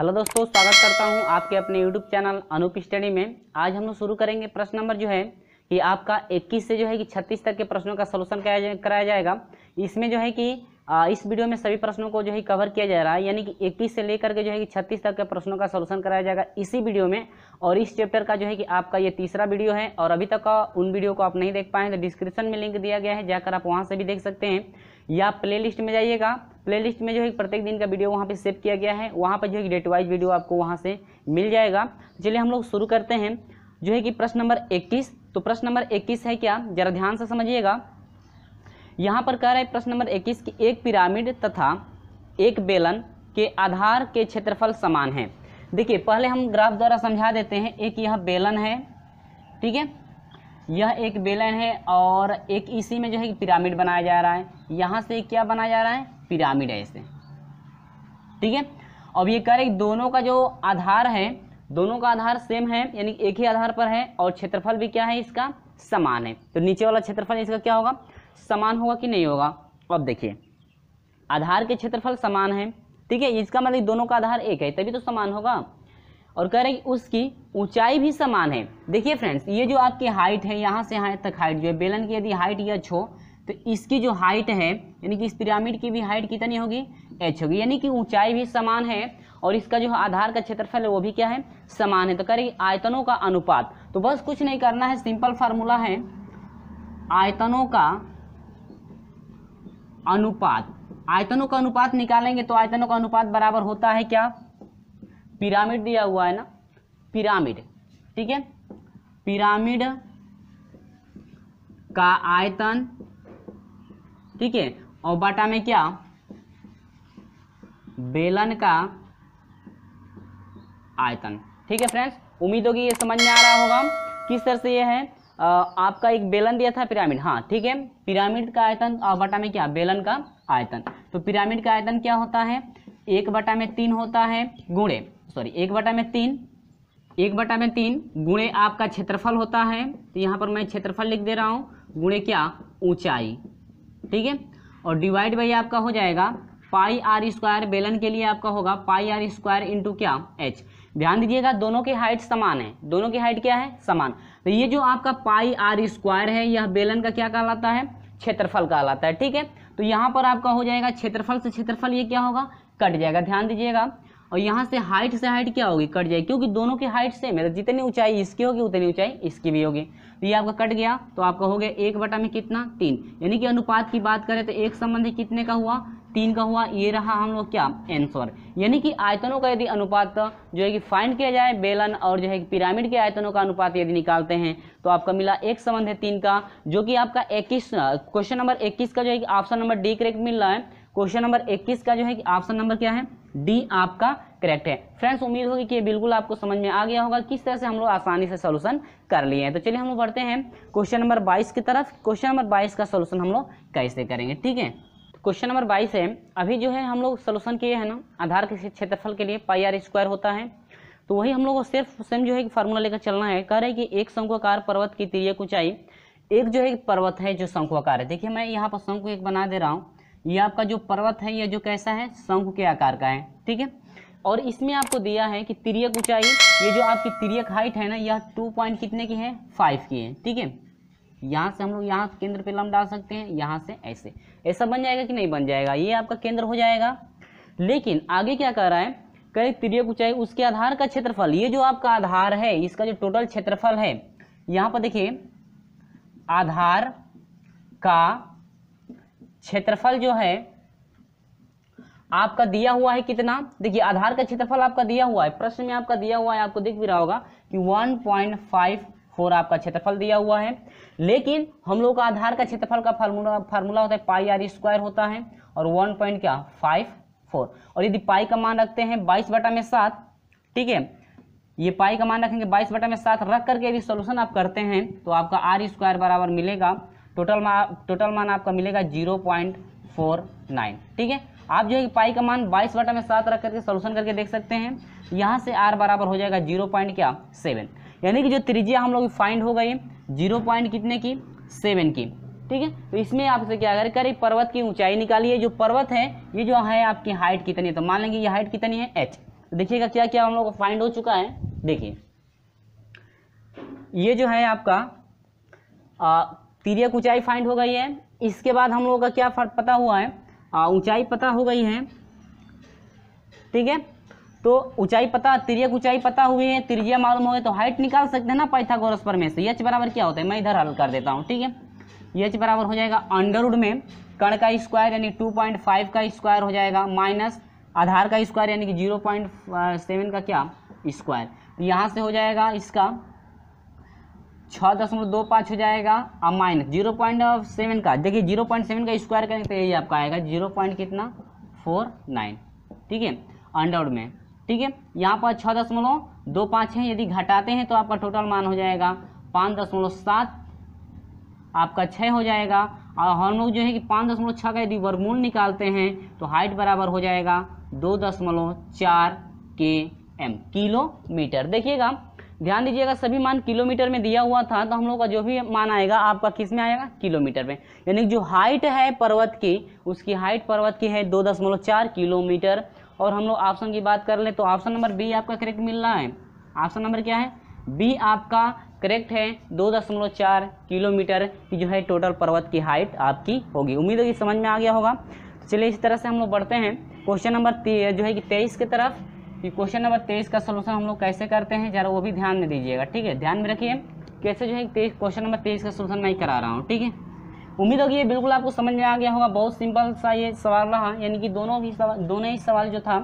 hello दोस्तों स्वागत करता हूं आपके अपने यूट्यूब चैनल अनूप स्टडी में आज हम लोग शुरू करेंगे प्रश्न नंबर जो है कि आपका 21 से जो है कि 36 तक के प्रश्नों का सलूशन कराया जाए, कराया जाएगा इसमें जो है कि इस वीडियो में सभी प्रश्नों को जो है कवर किया जा रहा है यानी कि 21 से लेकर के जो है कि छत्तीस तक के प्रश्नों का सलूशन कराया जाएगा इसी वीडियो में और इस चैप्टर का जो है कि आपका ये तीसरा वीडियो है और अभी तक उन वीडियो को आप नहीं देख पाए तो डिस्क्रिप्शन में लिंक दिया गया है जाकर आप वहाँ से भी देख सकते हैं या प्ले में जाइएगा प्ले में जो है प्रत्येक दिन का वीडियो वहाँ पर सेव किया गया है वहाँ पर जो है डेट वाइज वीडियो आपको वहाँ से मिल जाएगा चलिए हम लोग शुरू करते हैं जो है कि प्रश्न नंबर इक्कीस तो प्रश्न नंबर इक्कीस है क्या जरा ध्यान से समझिएगा यहाँ पर कह रहा है प्रश्न नंबर इक्कीस कि एक पिरामिड तथा एक बेलन के आधार के क्षेत्रफल समान है देखिए पहले हम ग्राफ द्वारा समझा देते हैं एक यह बेलन है ठीक है यह एक बेलन है और एक इसी में जो है पिरामिड बनाया जा रहा है यहाँ से क्या बनाया जा रहा है पिरामिड है इसे ठीक है अब ये कह रहे दोनों का जो आधार है दोनों का आधार सेम है यानी एक ही आधार पर है और क्षेत्रफल भी क्या है इसका समान है तो नीचे वाला क्षेत्रफल इसका क्या होगा समान होगा कि नहीं होगा अब देखिए आधार के क्षेत्रफल समान है ठीक है इसका मतलब दोनों का आधार एक है तभी तो समान होगा और कह रहे हैं कि उसकी ऊंचाई भी समान है देखिए फ्रेंड्स ये जो आपकी हाइट है यहाँ से यहाँ तक हाइट जो है बेलन की यदि हाइट यच हो तो इसकी जो हाइट है यानी कि इस पिरामिड की भी हाइट कितनी होगी एच होगी यानी कि ऊंचाई भी समान है और इसका जो आधार का क्षेत्रफल है वो भी क्या है समान है तो कह रही आयतनों का अनुपात तो बस कुछ नहीं करना है सिंपल फार्मूला है आयतनों का अनुपात आयतनों का अनुपात निकालेंगे तो आयतनों का अनुपात बराबर होता है क्या पिरामिड दिया हुआ है ना पिरामिड ठीक है पिरामिड का आयतन ठीक है और बाटा में क्या बेलन का आयतन ठीक है फ्रेंड्स उम्मीद होगी ये समझ में आ रहा होगा किस तरह से ये है आ, आपका एक बेलन दिया था पिरामिड हाँ ठीक है पिरामिड का आयतन और बटा में क्या बेलन का आयतन तो पिरामिड का आयतन क्या होता है एक बटा में तीन होता है गुणे सॉरी एक बटा में तीन एक बटा में तीन गुणे आपका क्षेत्रफल होता है तो यहाँ पर मैं क्षेत्रफल लिख दे रहा हूँ गुणे क्या ऊंचाई ठीक है और डिवाइड बाई आपका हो जाएगा पाई आर स्क्वायर बेलन के लिए आपका होगा पाई आर स्क्वायर इंटू क्या एच ध्यान दीजिएगा दोनों की हाइट समान है दोनों की हाइट क्या है समान तो ये जो आपका पाई आर स्क्वायर है यह बेलन का क्या कहलाता है क्षेत्रफल कहलाता है ठीक है तो यहाँ पर आपका हो जाएगा क्षेत्रफल से क्षेत्रफल ये क्या होगा कट जाएगा ध्यान दीजिएगा और यहाँ से हाइट से हाइट क्या होगी कट जाएगी क्योंकि दोनों की हाइट सेम है तो जितनी ऊंचाई इसकी होगी उतनी ऊंचाई इसकी भी होगी तो ये आपका कट गया तो आपका हो गया एक बटा में कितना तीन यानी कि अनुपात की बात करें तो एक संबंधी कितने का हुआ तीन का हुआ ये रहा हम लोग क्या आंसर यानी कि आयतनों का यदि अनुपात जो है कि फाइंड किया जाए बेलन और जो है कि पिरामिड के आयतनों का अनुपात यदि निकालते हैं तो आपका मिला एक संबंध है तीन का जो कि आपका इक्कीस क्वेश्चन नंबर इक्कीस का जो है कि ऑप्शन नंबर डी करेक्ट मिल रहा है क्वेश्चन नंबर 21 का जो है कि ऑप्शन नंबर क्या है डी आपका करेक्ट है फ्रेंड्स उम्मीद होगी कि ये बिल्कुल आपको समझ में आ गया होगा किस तरह से हम लोग आसानी से सोल्यूशन कर लिए हैं तो चलिए हम लोग बढ़ते हैं क्वेश्चन नंबर बाईस की तरफ क्वेश्चन नंबर बाईस का सोल्यूशन हम लोग कैसे करेंगे ठीक है क्वेश्चन नंबर बाईस है अभी जो है हम लोग सोल्यूशन किए हैं ना आधार के क्षेत्रफल के लिए पाई आर स्क्वायर होता है तो वही हम लोग को सिर्फ सेम जो है कि फार्मूला लेकर चलना है कह रहे हैं कि एक शंकुआकार पर्वत की तिरक ऊंचाई एक जो है पर्वत है जो शंकुआकार है देखिए मैं यहाँ पर शंकु एक बना दे रहा हूँ ये आपका जो पर्वत है यह जो कैसा है शंख के आकार का है ठीक है और इसमें आपको दिया है कि तिरक ऊंचाई ये जो आपकी तिरक हाइट है ना यह टू पॉइंट कितने की है फाइव की है ठीक है यहाँ से हम लोग यहाँ केंद्र पे लम डाल सकते हैं यहाँ से ऐसे ऐसा बन जाएगा कि नहीं बन जाएगा ये आपका केंद्र हो जाएगा लेकिन आगे क्या कर रहा है कई तिरक ऊंचाई उसके आधार का क्षेत्रफल ये जो आपका आधार है इसका जो टोटल क्षेत्रफल है यहाँ पर देखिए आधार का क्षेत्रफल जो है आपका दिया हुआ है कितना देखिए आधार का क्षेत्रफल आपका दिया हुआ है प्रश्न में आपका दिया हुआ है आपको दिख भी रहा होगा कि 1.54 आपका क्षेत्रफल दिया हुआ है लेकिन हम लोग का आधार का क्षेत्रफल का फार्मूला फार्मूला होता है पाई आर स्क्वायर होता है और वन पॉइंट क्या फाइव फोर और यदि पाई का मान रखते हैं बाईस बटा में सात ठीक है ये पाई का मान रखेंगे बाईस बटा में सात रख करके यदि सोल्यूशन आप करते हैं तो आपका आर स्क्वायर बराबर मिलेगा टोटल मान टोटल मान आपका मिलेगा जीरो पॉइंट फोर नाइन ठीक है आप जो है पाई का मान बाईस बटा में सात रख करके सोल्यूशन करके देख सकते हैं यहाँ से आर बराबर हो जाएगा जीरो पॉइंट क्या सेवन यानी कि जो त्रिज्या हम लोग फाइंड हो गई जीरो पॉइंट कितने की सेवन की ठीक है तो इसमें आपसे क्या अगर करें पर्वत की ऊंचाई निकालिए जो पर्वत है ये जो है आपकी हाइट कितनी है तो मान लेंगे ये हाइट कितनी है एच देखिएगा क्या क्या हम लोग फाइंड हो चुका है देखिए ये जो है आपका तिरक ऊंचाई फाइंड हो गई है इसके बाद हम लोगों का क्या पता हुआ है ऊंचाई पता हो गई है ठीक है तो ऊंचाई पता तिरक ऊंचाई पता हुई है त्रिज्या मालूम हो गए तो हाइट निकाल सकते हैं ना पाइथागोरस पर में से यच बराबर क्या होता है मैं इधर हल कर देता हूँ ठीक है यच बराबर हो जाएगा अंडरवुड में कण का स्क्वायर यानी टू पॉइंट फाइव का स्क्वायर हो जाएगा माइनस आधार का स्क्वायर यानी कि जीरो पॉइंट सेवन का क्या स्क्वायर यहाँ से हो जाएगा इसका छः दशमलव दो पाँच हो जाएगा और माइनस जीरो पॉइंट सेवन का देखिए जीरो पॉइंट सेवन का स्क्वायर करेंगे तो यही आपका आएगा जीरो पॉइंट कितना फोर नाइन ठीक है अंडर में ठीक है यहाँ पर छः दशमलव दो पाँच है यदि घटाते हैं तो आपका टोटल मान हो जाएगा पाँच दशमलव सात आपका छः हो जाएगा और हम लोग जो है कि पाँच दशमलव छः का यदि वर्मूल निकालते हैं तो हाइट बराबर हो जाएगा दो दशमलव चार के एम किलोमीटर देखिएगा ध्यान दीजिएगा सभी मान किलोमीटर में दिया हुआ था तो हम लोग का जो भी मान आएगा आपका किस में आएगा किलोमीटर में यानी जो हाइट है पर्वत की उसकी हाइट पर्वत की है दो दशमलव चार किलोमीटर और हम लोग ऑप्शन की बात कर लें तो ऑप्शन नंबर बी आपका करेक्ट मिल रहा है ऑप्शन नंबर क्या है बी आपका करेक्ट है दो दशमलव चार किलोमीटर की जो है टोटल पर्वत की हाइट आपकी होगी उम्मीद होगी समझ में आ गया होगा तो चलिए इस तरह से हम लोग बढ़ते हैं क्वेश्चन नंबर जो है कि तेईस की तरफ कि क्वेश्चन नंबर तेईस का सोल्यूशन हम लोग कैसे करते हैं जरा वो भी ध्यान में दीजिएगा ठीक है ध्यान में रखिए कैसे जो है तेईस क्वेश्चन नंबर तेईस का सोल्यूशन मैं करा रहा हूँ ठीक है उम्मीद होगी ये बिल्कुल आपको समझ में आ गया होगा बहुत सिंपल सा ये सवाल रहा यानी कि दोनों भी सवाल दोनों ही सवाल जो था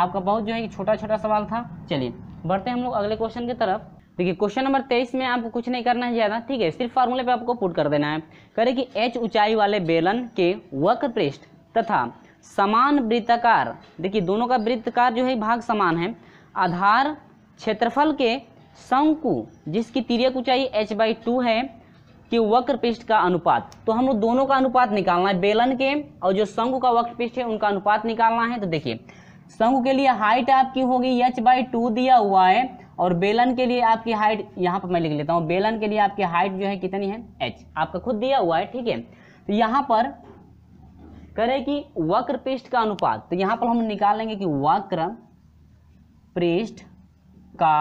आपका बहुत जो है छोटा छोटा सवाल था चलिए बढ़ते हैं हम लोग अगले क्वेश्चन की तरफ देखिए क्वेश्चन नंबर तेईस में आपको कुछ नहीं करना है ज़्यादा ठीक है सिर्फ फार्मूले पे आपको पुट कर देना है करे कि एच ऊंचाई वाले बेलन के वक्र पृष्ठ तथा समान वृत्ताकार देखिए दोनों का वृत्तकार जो है भाग समान है आधार क्षेत्रफल के शंकु जिसकी तिरक ऊंचाई एच बाई टू है कि वक्र पृष्ठ का अनुपात तो हम लोग दोनों का अनुपात निकालना है बेलन के और जो शंकु का वक्र पृष्ठ है उनका अनुपात निकालना है तो देखिए शंकु के लिए हाइट आपकी होगी एच बाई टू दिया हुआ है और बेलन के लिए आपकी हाइट यहाँ पर मैं लिख लेता हूँ बेलन के लिए आपकी हाइट जो है कितनी है एच आपका खुद दिया हुआ है ठीक है तो यहाँ पर करें कि वक्र पृष्ठ का अनुपात तो यहां पर हम निकाल लेंगे कि वक्र पृष्ठ का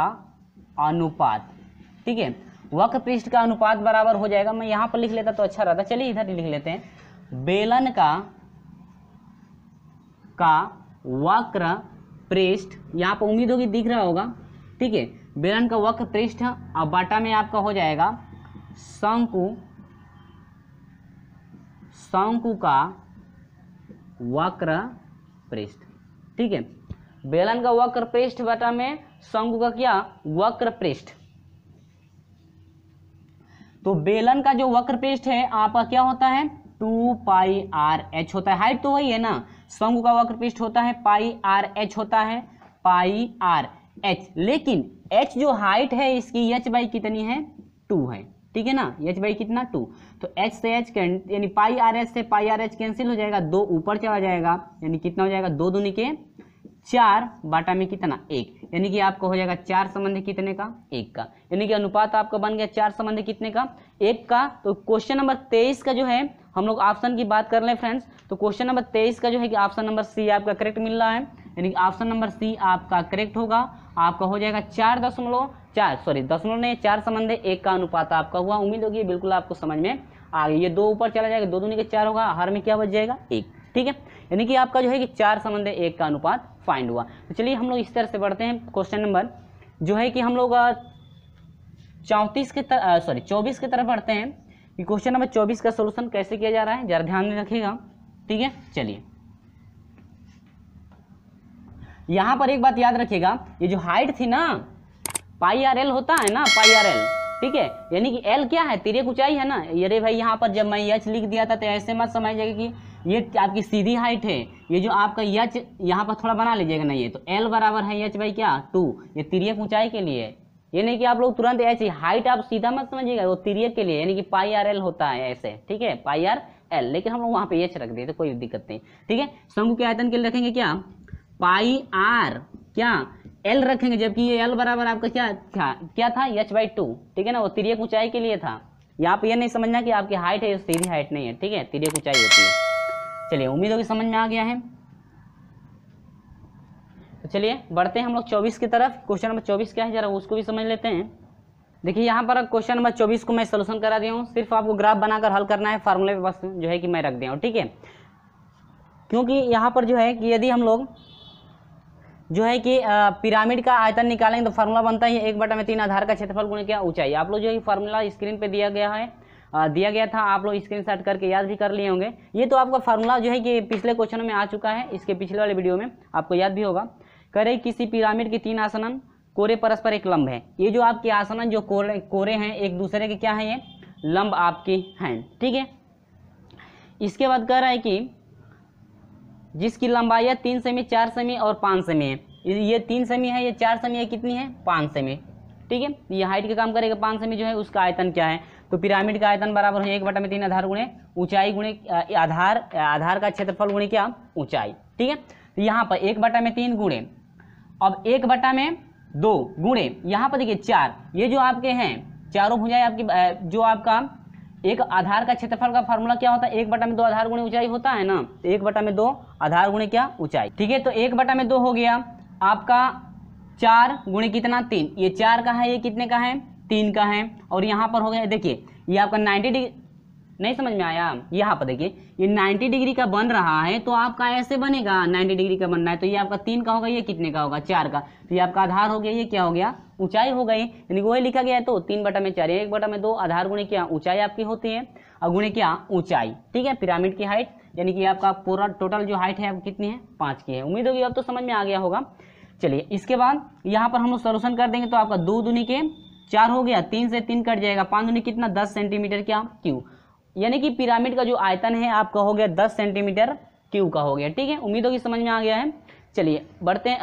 अनुपात ठीक है वक्र पृष्ठ का अनुपात बराबर हो जाएगा मैं यहां पर लिख लेता तो अच्छा रहता चलिए इधर लिख लेते हैं बेलन का का वक्र पृष्ठ यहाँ पर उम्मीद होगी दिख रहा होगा ठीक है बेलन का वक्र पृष्ठ और बाटा में आपका हो जाएगा शंकु शंकु का वक्र पृष्ठ ठीक है बेलन का वक्र पृष्ठ बटा में शंकु का क्या वक्र पृष्ठ तो बेलन का जो वक्र पृष्ठ है आपका क्या होता है टू पाई आर एच होता है हाइट तो वही है ना शंकु का वक्र पृष्ठ होता है पाई आर एच होता है पाई आर एच लेकिन एच जो हाइट है इसकी एच बाई कितनी है टू है ठीक है ना एच बाई कितना टू तो एच से एच यानी पाई आर एच से पाई आर एच कैंसिल हो जाएगा दो ऊपर चला जाएगा यानी कितना हो जाएगा दो दूनी के चार बाटा में कितना एक यानी कि आपको हो जाएगा चार संबंध कितने का एक का यानी कि अनुपात आपका बन गया चार संबंध कितने का एक का तो क्वेश्चन नंबर तेईस का जो है हम लोग ऑप्शन की बात कर लें फ्रेंड्स तो क्वेश्चन नंबर तेईस का जो है कि ऑप्शन नंबर सी आपका करेक्ट मिल रहा है यानी कि ऑप्शन नंबर सी आपका करेक्ट होगा आपका हो जाएगा चार दशमलव चार सॉरी दशमलव नहीं चार संबंध है एक का अनुपात आपका हुआ उम्मीद होगी बिल्कुल आपको समझ में आ गई ये दो ऊपर चला जाएगा दो दूनी के चार होगा हर में क्या बच जाएगा एक ठीक है यानी कि आपका जो है कि चार संबंध है एक का अनुपात फाइंड हुआ तो चलिए हम लोग इस तरह से बढ़ते हैं क्वेश्चन नंबर जो है कि हम लोग चौंतीस के सॉरी चौबीस की तरफ बढ़ते हैं कि क्वेश्चन नंबर चौबीस का सोल्यूशन कैसे किया जा रहा है जरा ध्यान में रखिएगा ठीक है चलिए यहाँ पर एक बात याद रखिएगा ये जो हाइट थी ना पाई आर एल होता है ना पाई आर एल ठीक है यानी कि एल क्या है तिरेक ऊंचाई है ना अरे भाई यहाँ पर जब मैं यच लिख दिया था तो ऐसे मत समझिएगा कि ये आपकी सीधी हाइट है ये जो आपका यच यहाँ पर थोड़ा बना लीजिएगा ना ये तो एल बराबर है यच भाई क्या टू ये तिरियक ऊंचाई के लिए ये नहीं कि आप लोग तुरंत ऐसे हाइट आप सीधा मत समझिएगा वो तिरियक के लिए यानी कि पाई आर एल होता है ऐसे ठीक है पाई आर एल लेकिन हम लोग वहाँ पे एच रख दिए तो कोई दिक्कत नहीं ठीक है समूह के आयतन के लिए रखेंगे क्या पाई आर क्या एल रखेंगे जबकि ये एल बराबर आपका क्या था क्या था एच बाई टू ठीक है ना वो तिरक ऊंचाई के लिए था यहाँ पे ये नहीं समझना कि आपकी हाइट है सीधी हाइट नहीं है ठीक है तिरियक ऊंचाई होती है चलिए उम्मीदों की समझ में आ गया है तो चलिए बढ़ते हैं हम लोग चौबीस की तरफ क्वेश्चन नंबर चौबीस क्या है जरा उसको भी समझ लेते हैं देखिए यहाँ पर क्वेश्चन नंबर चौबीस को मैं सोल्यूशन करा दिया हूँ सिर्फ आपको ग्राफ बनाकर हल करना है फार्मूले पे बस जो है कि मैं रख दिया हूँ ठीक है क्योंकि यहाँ पर जो है कि यदि हम लोग जो है कि पिरामिड का आयतन निकालेंगे तो फार्मूला बनता है एक बटा में तीन आधार का क्षेत्रफल गुण क्या ऊंचाई आप लोग जो है फार्मूला स्क्रीन पर दिया गया है दिया गया था आप लोग स्क्रीन शॉट करके याद भी कर लिए होंगे ये तो आपका फार्मूला जो है कि पिछले क्वेश्चन में आ चुका है इसके पिछले वाले वीडियो में आपको याद भी होगा करे किसी पिरामिड की तीन आसनन कोरे परस्पर एक लंब है ये जो आपके आसनन जो कोरे कोरे हैं एक दूसरे के क्या है ये लंब आपके हैं ठीक है इसके बाद कह रहा है कि जिसकी लंबाई है तीन सेमी चार सेमी और पाँच सेमी है ये तीन सेमी है ये चार सेमी है कितनी है पाँच सेमी ठीक है ये हाइट का काम करेगा पाँच सेमी जो है उसका आयतन क्या है तो पिरामिड का आयतन बराबर है एक बटा में तीन आधार गुणे ऊंचाई गुणे आधार आधार का क्षेत्रफल गुणे क्या ऊंचाई ठीक है तो यहाँ पर एक बटा में तीन गुणे अब एक बटा में दो गुणे यहाँ पर देखिए चार ये जो आपके हैं चारों भुजाएं आपकी जो आपका एक आधार का क्षेत्रफल का फॉर्मूला क्या होता है एक बटा में दो आधार गुणी ऊंचाई होता है ना एक बटा में दो आधार गुणी क्या ऊंचाई ठीक है तो एक बटा में दो हो गया आपका चार गुणी कितना तीन ये चार का है ये कितने का है तीन का है और यहाँ पर हो गया देखिए ये आपका नाइन्टी डिग्री नहीं समझ में आया यहाँ पर देखिए ये 90 डिग्री का बन रहा है तो आपका ऐसे बनेगा 90 डिग्री का बनना है तो ये आपका तीन का होगा ये कितने का होगा चार का तो ये आपका आधार हो गया ये क्या हो गया ऊंचाई हो गई यानी वही लिखा गया है तो तीन बटा में चार एक बटा में दो आधार गुणे क्या ऊंचाई आपकी होती है और गुणे क्या ऊंचाई ठीक है पिरामिड की हाइट यानी कि आपका पूरा टोटल जो हाइट है आपकी कितनी है पाँच की है उम्मीद होगी अब तो समझ में आ गया होगा चलिए इसके बाद यहाँ पर हम लोग सरोसन कर देंगे तो आपका दो दुनी के चार हो गया तीन से तीन कट जाएगा पाँच दुनी कितना दस सेंटीमीटर क्या क्यू यानी कि पिरामिड का जो आयतन है आपका हो गया दस सेंटीमीटर क्यू का हो गया ठीक है उम्मीदों की समझ में आ गया है चलिए बढ़ते हैं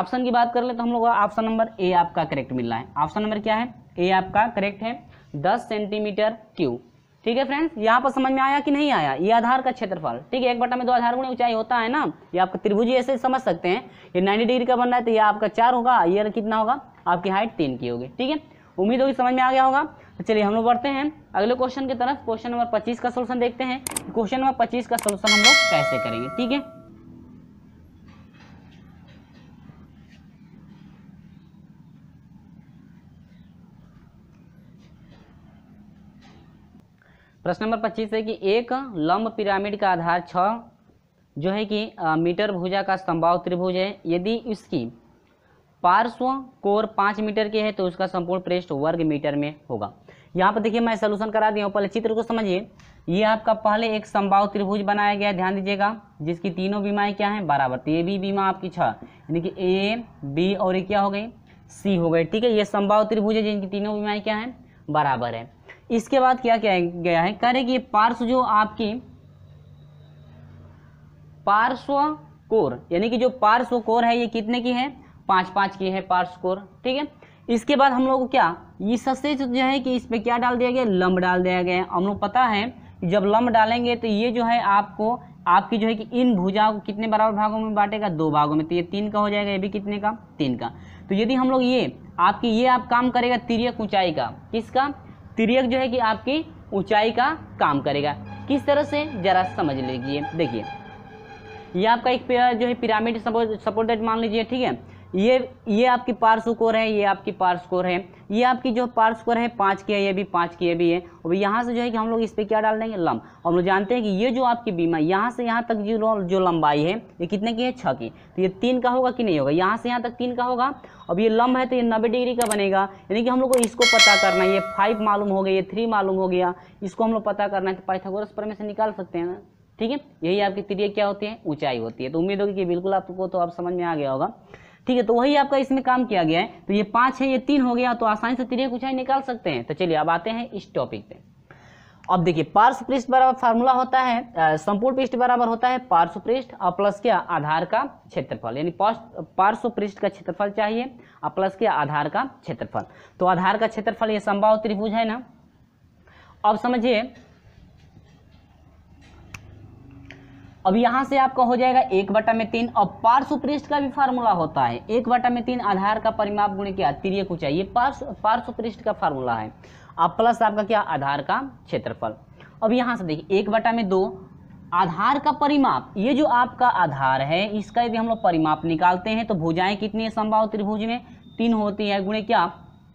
ऑप्शन की बात कर ले तो हम लोग ऑप्शन नंबर ए आपका करेक्ट मिल रहा है ऑप्शन नंबर क्या है ए आपका करेक्ट है दस सेंटीमीटर क्यू ठीक है फ्रेंड्स यहाँ पर समझ में आया कि नहीं आया ये आधार का क्षेत्रफल ठीक है एक बटा में दो आधार गुणी ऊंचाई होता है ना ये आपका त्रिभुज ऐसे समझ सकते हैं ये 90 डिग्री का बन रहा है तो ये आपका चार होगा ये कितना होगा आपकी हाइट तीन की होगी ठीक है उम्मीद होगी समझ में आ गया होगा तो चलिए हम लोग बढ़ते हैं अगले क्वेश्चन की तरफ क्वेश्चन नंबर पच्चीस का सोल्यूशन देखते हैं क्वेश्चन नंबर पच्चीस का सोल्यूशन हम लोग कैसे करेंगे ठीक है प्रश्न नंबर पच्चीस है कि एक लंब पिरामिड का आधार छ जो है कि आ, मीटर भुजा का संभाव त्रिभुज है यदि इसकी पार्श्व कोर पाँच मीटर के है तो उसका संपूर्ण पृष्ठ वर्ग मीटर में होगा यहाँ पर देखिए मैं सोल्यूशन करा दिया हूँ पहले चित्र को समझिए ये आपका पहले एक संभाव त्रिभुज बनाया गया ध्यान दीजिएगा जिसकी तीनों बीमाएँ क्या हैं बराबर ए तो बी बीमा आपकी छः यानी कि ए बी और ये क्या हो गई सी हो गई ठीक है ये संभाव त्रिभुज है जिनकी तीनों बीमाएँ क्या हैं बराबर है इसके बाद क्या क्या गया है कह रहे कि पार्श्व जो आपकी पार्श्व कोर यानी कि जो पार्श्व कोर है ये कितने की है पाँच पाँच की है पार्श्व कोर ठीक है इसके बाद हम लोग को क्या ये सबसे जो है कि इसमें क्या डाल दिया गया लम्ब डाल दिया गया है हम लोग पता है जब लम्ब डालेंगे तो ये जो है आपको आपकी जो है कि इन भुजाओं को कितने बराबर भागों में बांटेगा दो भागों में तो ये तीन का हो जाएगा ये भी कितने का तीन का तो यदि हम लोग ये आपकी ये आप काम करेगा तिरियक ऊंचाई का किसका तिरियक जो है कि आपकी ऊंचाई का काम करेगा किस तरह से जरा समझ लीजिए देखिए ये आपका एक जो है पिरामिड सपोर्टेड मान लीजिए ठीक है ये ये आपकी पार स्कोर है ये आपकी पार स्कोर है ये आपकी जो पार स्कोर है पाँच की है ये भी पाँच की है भी है और यहाँ से जो है कि हम लोग इस पर क्या डाल देंगे लम हम लोग जानते हैं कि ये जो आपकी बीमा यहाँ से यहाँ तक जो जो लंबाई है ये कितने की है छः की तो ये तीन का होगा कि नहीं होगा यहाँ से यहाँ तक तीन का होगा अब ये लम्ब है तो ये नब्बे डिग्री का बनेगा यानी कि हम लोग को इसको पता करना है ये फाइव मालूम हो गया ये थ्री मालूम हो गया इसको हम लोग पता करना है तो पाइथागोरस प्रमेय से निकाल सकते हैं ना ठीक है यही आपकी त्रिय क्या होती है ऊंचाई होती है तो उम्मीद होगी कि बिल्कुल आपको तो आप समझ में आ गया होगा ठीक है तो वही आपका इसमें काम किया गया है तो ये पांच है ये तीन हो गया तो आसानी से तिरक ऊंचाई निकाल सकते हैं तो चलिए अब आते हैं इस टॉपिक पे अब देखिए पार्श्व पृष्ठ बराबर फार्मूला होता है संपूर्ण पृष्ठ बराबर होता है पार्श्व पृष्ठ और प्लस के आधार का क्षेत्रफल यानी पार्श्व पृष्ठ का क्षेत्रफल चाहिए और प्लस के आधार का क्षेत्रफल तो आधार का क्षेत्रफल ये संभाव त्रिभुज है ना अब समझिए अब यहाँ से आपका हो जाएगा एक बटा में तीन और पार्श्व पृष्ठ का भी फार्मूला होता है एक बटा में तीन आधार का परिमाप गुण क्या तिरक ऊंचाई ये पार्श्व पार्श्व पृष्ठ का फार्मूला है अब प्लस आपका क्या आधार का क्षेत्रफल अब यहाँ से देखिए एक बटा में दो आधार का परिमाप ये जो आपका आधार है इसका यदि हम लोग परिमाप निकालते हैं तो भुजाएं कितनी है संभाव त्रिभुज में तीन होती है गुणे क्या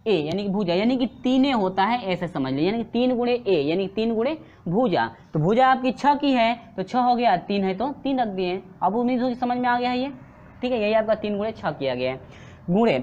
ए यानी कि भुजा यानी कि तीने होता है ऐसे समझ लीजिए यानी कि तीन गुणे ए यानी कि तीन गुणे भुजा तो भुजा आपकी छः की है तो छः हो गया तीन है तो तीन रख दिए अब उम्मीद होगी समझ में आ गया है ये ठीक है यही आपका तीन गुणे छः किया गया है गुणे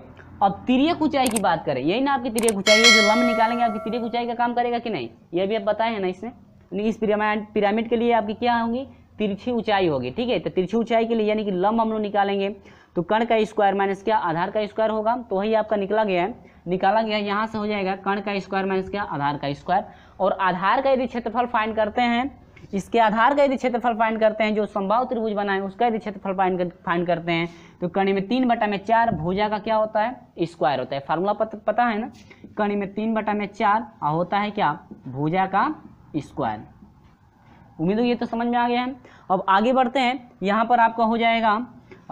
अब तिरक ऊंचाई की बात करें यही ना आपकी तिरक ऊंचाई है जो लम्ब निकालेंगे आपकी तिरक ऊंचाई का काम करेगा कि नहीं यह भी आप बताए हैं ना इसने इस पिरामिड के लिए आपकी क्या होगी तिरछी ऊंचाई होगी ठीक है तो तिरछी ऊंचाई के लिए यानी कि लम्ब हम लोग निकालेंगे तो कण का स्क्वायर माइनस क्या आधार का स्क्वायर होगा तो वही आपका निकला गया है निकाला गया यहाँ से हो जाएगा कर्ण का स्क्वायर माइनस क्या आधार का स्क्वायर और आधार का यदि क्षेत्रफल फाइंड करते हैं इसके आधार का यदि क्षेत्रफल फाइंड करते हैं जो संभाव त्रिभुज बनाए उसका यदि क्षेत्रफल फाइंड कर, फाइन करते हैं तो कणी में तीन बटा में चार भुजा का क्या होता है स्क्वायर होता है फार्मूला पत, पता है ना कणी में तीन बटा में चार होता है क्या भुजा का स्क्वायर उम्मीद हो ये तो समझ में आ गया है अब आगे बढ़ते हैं यहाँ पर आपका हो जाएगा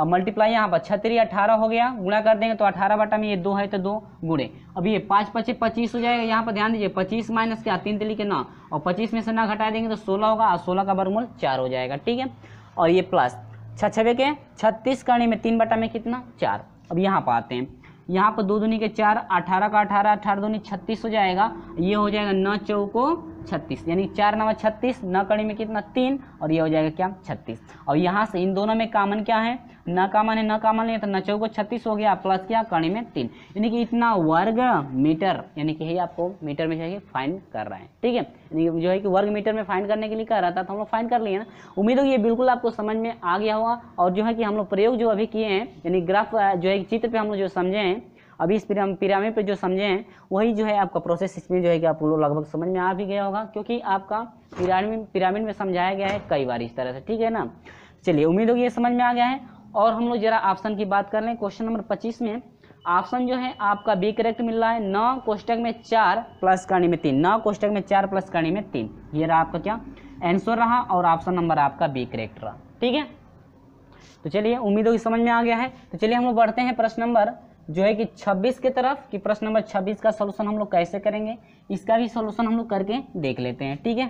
अब मल्टीप्लाई यहाँ पर छतरी अठारह हो गया गुणा कर देंगे तो अठारह बटा में ये दो है तो दो गुणे अब ये पाँच पच्चीस पच्चीस हो जाएगा यहाँ पर ध्यान दीजिए पच्चीस माइनस क्या तीन तिली के न और पच्चीस में से ना घटा देंगे तो सोलह होगा और सोलह का बरमूल चार हो जाएगा ठीक है और ये प्लस छवे के छत्तीस करने में तीन बटा में कितना चार अब यहाँ पर आते हैं यहाँ पर दो दूनी के चार अठारह का अठारह अठारह दूनी छत्तीस हो जाएगा ये हो जाएगा नौ चौको छत्तीस यानी चार नवा छत्तीस न कड़ी में कितना तीन और ये हो जाएगा क्या छत्तीस और यहाँ से इन दोनों में कामन क्या है न कामन है न कामन है तो न चौको छत्तीस हो गया प्लस क्या कड़ी में तीन यानी कि इतना वर्ग मीटर यानी कि आपको मीटर में चाहिए फाइंड कर रहे हैं ठीक है यानी जो है कि वर्ग मीटर में फाइंड करने के लिए कह रहा था तो हम लोग फाइंड कर लिए ना उम्मीद होगी ये बिल्कुल आपको समझ में आ गया होगा और जो है कि हम लोग प्रयोग जो अभी किए हैं यानी ग्राफ जो है चित्र पर हम लोग जो समझे हैं अभी इस पिरामिड पर जो समझे हैं वही जो है आपका प्रोसेस इसमें जो है कि आप लोग लगभग समझ में आ भी गया होगा क्योंकि आपका पिरामिड पिरामिड में समझाया गया है कई बार इस तरह से ठीक है ना चलिए उम्मीद होगी ये समझ में आ गया है और हम लोग जरा ऑप्शन की बात कर लें क्वेश्चन नंबर पच्चीस में ऑप्शन जो है आपका बी करेक्ट मिल रहा है नौ कोष्टक में चार प्लस करने में तीन नौ कोष्टक में चार प्लस करने में तीन ये रहा आपका क्या आंसर रहा और ऑप्शन नंबर आपका बी करेक्ट रहा ठीक है तो चलिए उम्मीदों की समझ में आ गया है तो चलिए हम लोग बढ़ते हैं प्रश्न नंबर जो है कि 26 के तरफ कि प्रश्न नंबर 26 का सोल्यूशन हम लोग कैसे करेंगे इसका भी सोल्यूशन हम लोग करके देख लेते हैं ठीक है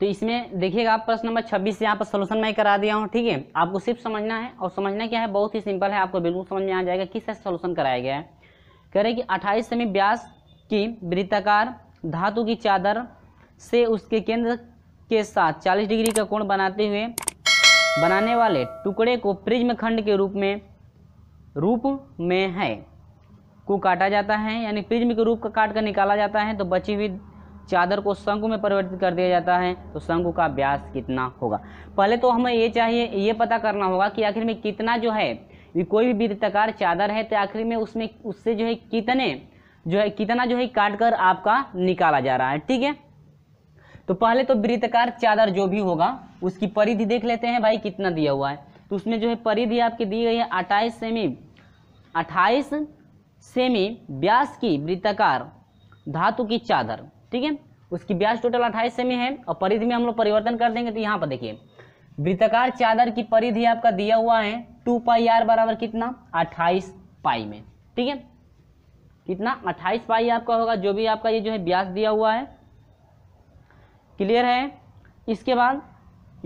तो इसमें देखिएगा आप प्रश्न नंबर 26 यहाँ पर सोल्यूशन मैं करा दिया हूँ ठीक है आपको सिर्फ समझना है और समझना क्या है बहुत ही सिंपल है आपको बिल्कुल समझ में आ जाएगा किस सोल्यूशन कराया गया है कह रहे कि अट्ठाईस सेमी ब्यास की वृत्ताकार धातु की चादर से उसके केंद्र के साथ चालीस डिग्री का कोण बनाते हुए बनाने वाले टुकड़े को प्रिज्म खंड के रूप में रूप में है को काटा जाता है यानी प्रिज्म के रूप का काट कर निकाला जाता है तो बची हुई चादर को शंकु में परिवर्तित कर दिया जाता है तो शंकु का व्यास कितना होगा पहले तो हमें ये चाहिए ये पता करना होगा कि आखिर में कितना जो है कोई भी वृत्ताकार चादर है तो आखिर में उसमें उससे जो है कितने जो है कितना जो है काट कर आपका निकाला जा रहा है ठीक है तो पहले तो वृत्ताकार चादर जो भी होगा उसकी परिधि देख लेते हैं भाई कितना दिया हुआ है तो उसमें जो है परिधि आपकी दी गई है अट्ठाईस सेमी अट्ठाईस सेमी ब्यास की वृत्ताकार धातु की चादर ठीक है उसकी ब्यास टोटल अट्ठाईस सेमी है और परिधि में हम लोग परिवर्तन कर देंगे तो यहाँ पर देखिए वृत्ताकार चादर की परिधि आपका दिया हुआ है टू पाई आर बराबर कितना अट्ठाईस पाई में ठीक है कितना अट्ठाईस पाई आपका होगा जो भी आपका ये जो है ब्यास दिया हुआ है क्लियर है इसके बाद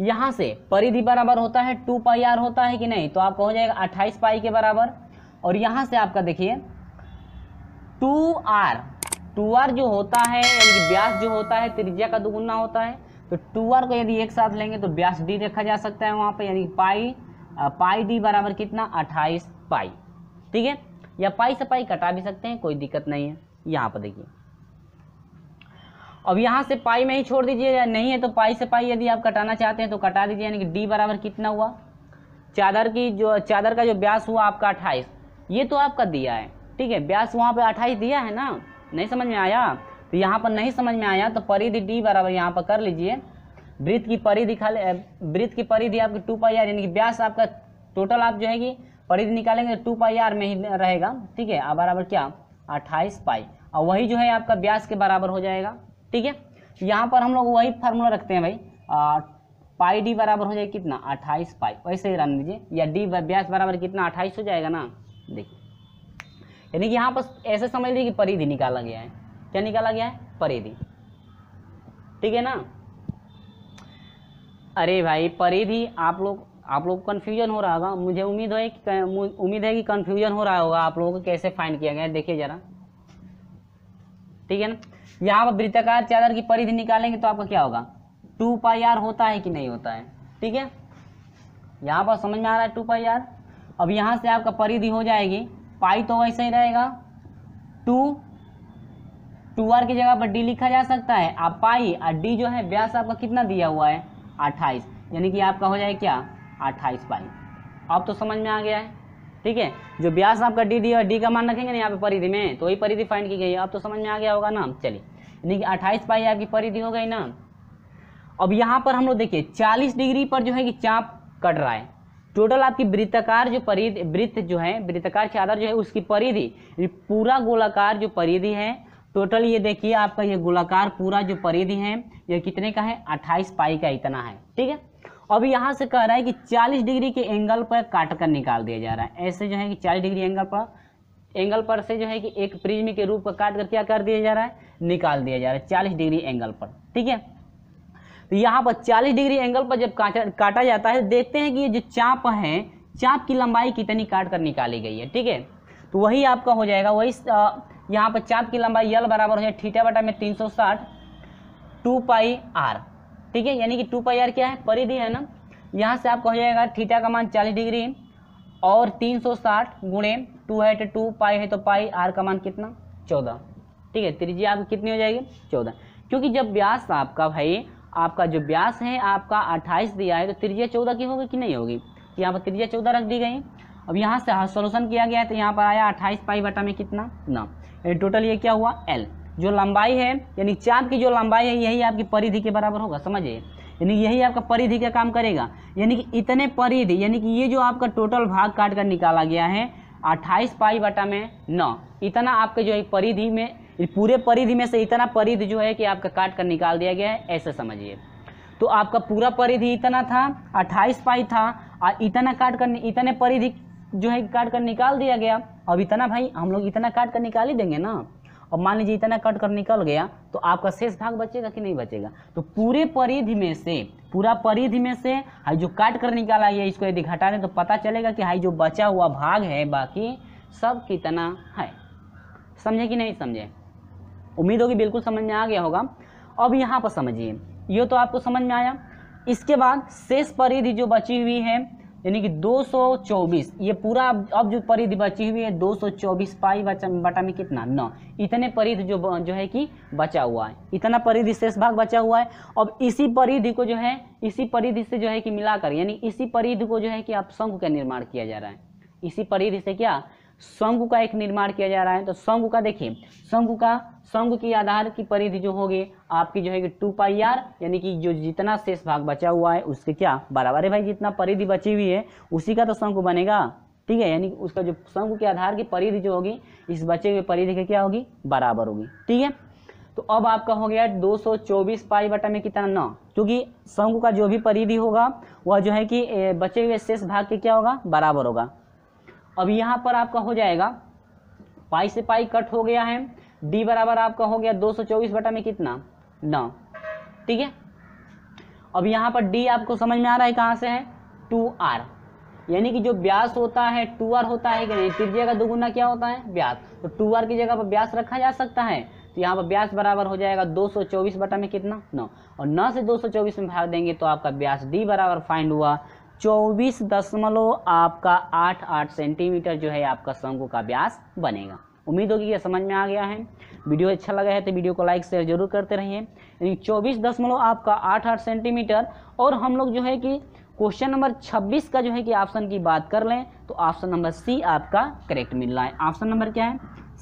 यहाँ से परिधि बराबर होता है टू पाई आर होता है कि नहीं तो आपका हो जाएगा अट्ठाईस पाई के बराबर और यहाँ से आपका देखिए टू आर टू आर जो होता है यानी कि ब्यास जो होता है त्रिज्या का दुगुना होता है तो टू आर को यदि एक साथ लेंगे तो ब्यास डी देखा जा सकता है वहाँ पर यानी पाई पाई डी बराबर कितना अट्ठाईस पाई ठीक है या पाई से पाई कटा भी सकते हैं कोई दिक्कत नहीं है यहाँ पर देखिए अब यहाँ से पाई में ही छोड़ दीजिए या नहीं है तो पाई से पाई यदि आप कटाना चाहते हैं तो कटा दीजिए यानी कि डी बराबर कितना हुआ चादर की जो चादर का जो ब्यास हुआ आपका अट्ठाईस ये तो आपका दिया है ठीक है ब्यास वहाँ पर अट्ठाईस दिया है ना नहीं समझ में आया तो यहाँ पर नहीं समझ में आया तो परिधि डी बराबर यहाँ पर कर लीजिए वृत्त की परिधि ले वृत्त की परिधि आपकी टू पाई आर यानी कि ब्यास आपका टोटल आप जो है कि परिधि निकालेंगे तो टू पाई आर में ही रहेगा ठीक है बराबर क्या अट्ठाईस पाई और वही जो है आपका ब्यास के बराबर हो जाएगा ठीक है यहाँ पर हम लोग वही फार्मूला रखते हैं भाई आ, पाई डी बराबर हो जाए कितना अट्ठाईस पाई वैसे ही रन दीजिए या डी ब्यास बराबर कितना अट्ठाईस हो जाएगा ना देखिए यानी कि यहाँ पर ऐसे समझ लीजिए कि परिधि निकाला गया है क्या निकाला गया है परिधि ठीक है ना अरे भाई परिधि आप लोग आप लोग कन्फ्यूजन हो रहा होगा मुझे उम्मीद है कि उम्मीद है कि कन्फ्यूजन हो रहा होगा आप लोगों को कैसे फाइंड किया गया देखिए जरा ठीक है ना यहाँ पर वृत्तकार चादर की परिधि निकालेंगे तो आपका क्या होगा टू पाई आर होता है कि नहीं होता है ठीक है यहाँ पर समझ में आ रहा है टू पाई आर अब यहाँ से आपका परिधि हो जाएगी पाई तो वैसे ही रहेगा टू टू आर की जगह पर डी लिखा जा सकता है आप पाई और डी जो है व्यास आपका कितना दिया हुआ है अट्ठाईस यानी कि आपका हो जाए क्या अट्ठाईस पाई अब तो समझ में आ गया है ठीक है जो ब्यास आपका डी डी और डी का मान रखेंगे ना यहाँ पे परिधि में तो वही परिधि फाइंड की गई है आप तो समझ में आ गया होगा ना चलिए यानी कि अट्ठाईस पाई आपकी परिधि हो गई ना अब यहाँ पर हम लोग देखिए चालीस डिग्री पर जो है कि चाप कट रहा है टोटल आपकी वृत्तकार जो परिधि वृत्त जो है वृत्तकार चादर जो है उसकी परिधि पूरा गोलाकार जो परिधि है टोटल ये देखिए आपका ये गोलाकार पूरा जो परिधि है ये कितने का है 28 पाई का इतना है ठीक है अब यहाँ से कह रहा है कि 40 डिग्री के एंगल पर काट कर निकाल दिया जा रहा है ऐसे जो है कि 40 डिग्री एंगल पर एंगल पर से जो है कि एक प्रिज्म के रूप पर काट कर क्या कर दिया जा रहा है निकाल दिया जा रहा है चालीस डिग्री एंगल पर ठीक है तो यहाँ पर चालीस डिग्री एंगल पर जब काटा काटा जाता है देखते हैं कि ये जो चाप है चाप की लंबाई कितनी काट कर निकाली गई है ठीक है तो वही आपका हो जाएगा वही यहाँ पर चाप की लंबाई यल बराबर हो जाए ठीटा बटा में तीन सौ साठ टू पाई आर ठीक है यानी कि टू पाई आर क्या है परिधि है ना यहाँ से आपको हो जाएगा थीटा का मान चालीस डिग्री और तीन सौ साठ गुणे टू है तो टू पाई है तो पाई आर का मान कितना चौदह ठीक है त्रिज्या आपकी कितनी हो जाएगी चौदह क्योंकि जब व्यास आपका भाई आपका जो व्यास है आपका अट्ठाईस दिया है तो त्रिज्या चौदह की होगी कि नहीं होगी यहाँ पर त्रिज्या चौदह रख दी गई अब यहाँ से सोल्यूशन किया गया है तो यहाँ पर आया अट्ठाईस पाई बटा में कितना ना टोटल ये क्या हुआ एल जो लंबाई है यानी चाप की जो लंबाई है यही आपकी परिधि के बराबर होगा समझिए यानी यही आपका परिधि का काम करेगा यानी कि इतने परिधि यानी कि ये जो आपका टोटल भाग काट कर निकाला गया है अट्ठाईस पाई बटा में नौ इतना आपके जो है परिधि में पूरे परिधि में से इतना परिधि जो है कि आपका काट कर निकाल दिया गया है ऐसे समझिए तो आपका पूरा परिधि इतना था अट्ठाईस पाई था और इतना काट कर इतने परिधि जो है काट कर निकाल दिया गया अब इतना भाई हम लोग इतना काट कर निकाल ही देंगे ना और मान लीजिए इतना कट कर निकल गया तो आपका शेष भाग बचेगा कि नहीं बचेगा तो पूरे परिधि में से पूरा परिधि में से हाई जो काट कर निकाला गया इसको यदि घटा दें तो पता चलेगा कि हाई जो बचा हुआ भाग है बाकी सब कितना है समझे कि नहीं समझे उम्मीद होगी बिल्कुल समझ में आ गया होगा अब यहाँ पर समझिए ये तो आपको समझ में आया इसके बाद शेष परिधि जो बची हुई है यानी कि 224 ये पूरा अब जो परिधि बची हुई है 224 पाई बचा बटा में कितना नौ इतने परिधि जो जो है कि बचा हुआ है इतना परिधि शेष भाग बचा हुआ है अब इसी परिधि को जो है इसी परिधि से जो है कि मिलाकर यानी इसी परिधि को जो है कि आप शंकु का निर्माण किया जा रहा है इसी परिधि से क्या शंकु का एक निर्माण किया जा रहा है तो शंकु का देखिए शंकु का संघ की आधार की परिधि जो होगी आपकी जो है कि टू पाई आर यानी कि जो जितना शेष भाग बचा हुआ है उसके क्या बराबर है भाई जितना परिधि बची हुई है उसी का तो संघ बनेगा ठीक है यानी उसका जो संघ के आधार की परिधि जो होगी इस बचे हुए परिधि के क्या होगी बराबर होगी ठीक है तो अब आपका हो गया 224 पाई बटा में कितना नौ क्योंकि संघ का जो भी परिधि होगा वह जो है कि बचे हुए शेष भाग के क्या होगा बराबर होगा अब यहाँ पर आपका हो जाएगा पाई से पाई कट हो गया है डी बराबर आपका हो गया दो सौ चौबीस बटा में कितना नौ ठीक है अब यहाँ पर डी आपको समझ में आ रहा है कहाँ से है टू आर यानी कि जो ब्यास होता है टू आर होता है कि नहीं त्रिज्या का दोगुना क्या होता है ब्यास तो टू आर की जगह पर ब्यास रखा जा सकता है तो यहाँ पर ब्यास बराबर हो जाएगा 224 बटा में कितना नौ और नौ से 224 में भाग देंगे तो आपका ब्यास डी बराबर फाइंड हुआ चौबीस दशमलव आपका आठ आठ सेंटीमीटर जो है आपका शंकु का ब्यास बनेगा उम्मीद होगी ये समझ में आ गया है वीडियो अच्छा लगा है तो वीडियो को लाइक शेयर जरूर करते रहिए यानी चौबीस दशमलव आपका आठ आठ सेंटीमीटर और हम लोग जो है कि क्वेश्चन नंबर 26 का जो है कि ऑप्शन की बात कर लें तो ऑप्शन नंबर सी आपका करेक्ट मिल रहा है ऑप्शन नंबर क्या है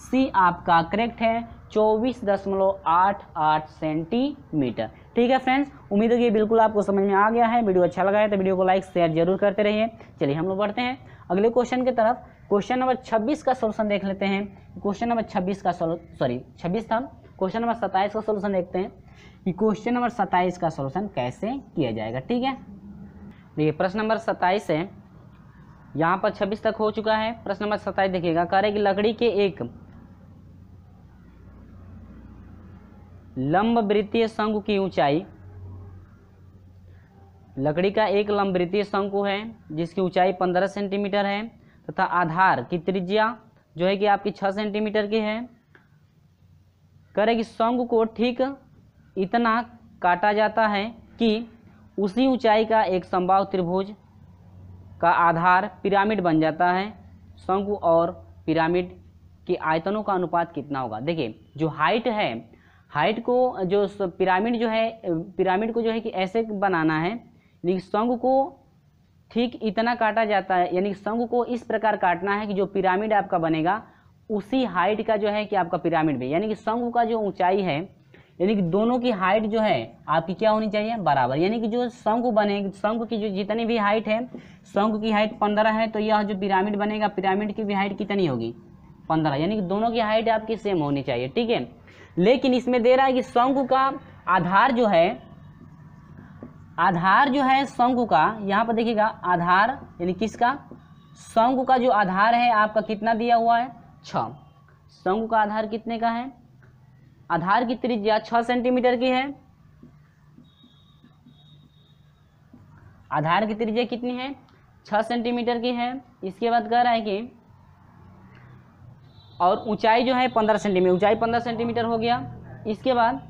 सी आपका करेक्ट है चौबीस दशमलव आठ आठ सेंटीमीटर ठीक है फ्रेंड्स उम्मीद है कि बिल्कुल आपको समझ में आ गया है वीडियो अच्छा लगा है तो वीडियो को लाइक शेयर जरूर करते रहिए चलिए हम लोग बढ़ते हैं अगले क्वेश्चन की तरफ क्वेश्चन नंबर छब्बीस का सोल्यूशन देख लेते हैं क्वेश्चन नंबर छब्बीस का सॉरी छब्बीस था क्वेश्चन नंबर सत्ताईस का सोल्यूशन देखते हैं कि क्वेश्चन नंबर सत्ताईस का सोल्यूशन कैसे किया जाएगा ठीक है देखिए प्रश्न नंबर सत्ताईस है यहाँ पर छब्बीस तक हो चुका है प्रश्न नंबर सत्ताईस देखिएगा रहे कि लकड़ी के एक लंब वृत्तीय शंकु की ऊंचाई लकड़ी का एक लंब वृत्तीय शंकु है जिसकी ऊंचाई पंद्रह सेंटीमीटर है तथा आधार की त्रिज्या जो है कि आपकी छः सेंटीमीटर की है करें कि सौंग को ठीक इतना काटा जाता है कि उसी ऊंचाई का एक संभाव त्रिभुज का आधार पिरामिड बन जाता है संग और पिरामिड के आयतनों का अनुपात कितना होगा देखिए जो हाइट है हाइट को जो पिरामिड जो है पिरामिड को जो है कि ऐसे बनाना है लेकिन संग को ठीक इतना काटा जाता है यानी संघ को इस प्रकार काटना है कि जो पिरामिड आपका बनेगा उसी हाइट का जो है कि आपका पिरामिड भी यानी कि संघ का जो ऊंचाई है यानी कि दोनों की हाइट जो है आपकी क्या होनी चाहिए बराबर यानी कि जो संघ बने संघ की जो जितनी भी हाइट है संघ की हाइट पंद्रह है तो यह जो पिरामिड बनेगा पिरामिड की भी हाइट कितनी होगी पंद्रह यानी कि दोनों की हाइट आपकी सेम होनी चाहिए ठीक है लेकिन इसमें दे रहा है कि संघ का आधार जो है आधार जो है शंकु का यहाँ पर देखिएगा आधार यानी किसका शंकु का जो आधार है आपका कितना दिया हुआ है छ शंकु का आधार कितने का है आधार की त्रिज्या छ सेंटीमीटर की है आधार की त्रिज्या कितनी है छ सेंटीमीटर की है इसके बाद कह रहा है कि और ऊंचाई जो है पंद्रह सेंटीमीटर ऊंचाई पंद्रह सेंटीमीटर हो गया इसके बाद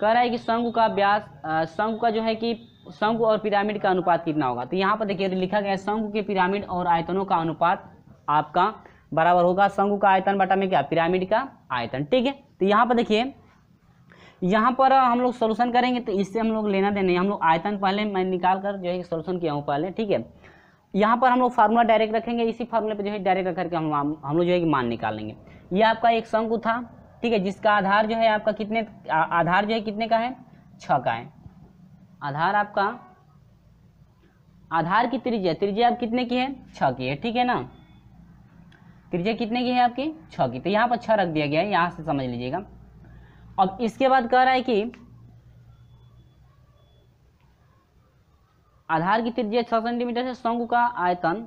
कह रहा है कि शंकु का व्यास शंकु का जो है कि शंकु और पिरामिड का अनुपात कितना होगा तो यहाँ पर देखिए लिखा गया है शंकु के पिरामिड और आयतनों का अनुपात आपका बराबर होगा शंकु का आयतन बटा में क्या पिरामिड का आयतन ठीक है तो यहाँ पर देखिए यहाँ पर हम लोग सोल्यूशन करेंगे तो इससे हम लोग लेना देना हम लोग आयतन पहले मैं निकाल कर जो है सोल्यूशन किया हूँ पहले ठीक है यहाँ पर हम लोग फार्मूला डायरेक्ट रखेंगे इसी फार्मूले पर जो है डायरेक्ट रख करके हम हम लोग जो है कि मान निकाल लेंगे ये आपका एक शंकु था ठीक है जिसका आधार जो है आपका कितने आधार जो है कितने का है छः का है आधार आपका आधार की त्रिज्या त्रिज्या आप कितने की है छः की है ठीक है ना त्रिज्या कितने की है आपकी छः की तो यहाँ पर छः रख दिया गया है यहाँ से समझ लीजिएगा अब इसके बाद कह रहा है कि आधार की त्रिज्या छः सेंटीमीटर से शंकु का आयतन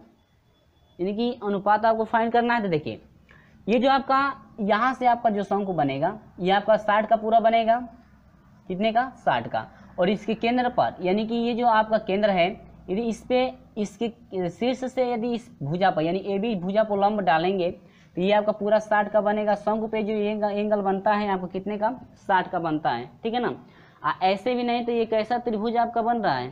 यानी कि अनुपात आपको फाइंड करना है तो देखिए ये जो आपका यहाँ से आपका जो शंकु बनेगा ये आपका साठ का पूरा बनेगा कितने का साठ का और इसके केंद्र पर यानी कि ये जो आपका केंद्र है यदि इस पे इसके शीर्ष से यदि इस भुजा पर यानी ए बी भुजा पर लंब डालेंगे तो ये आपका पूरा साठ का बनेगा शंकु पे जो एंगल, एंगल बनता है आपको कितने का साठ का बनता है ठीक है ना आ, ऐसे भी नहीं तो ये कैसा त्रिभुज आपका बन रहा है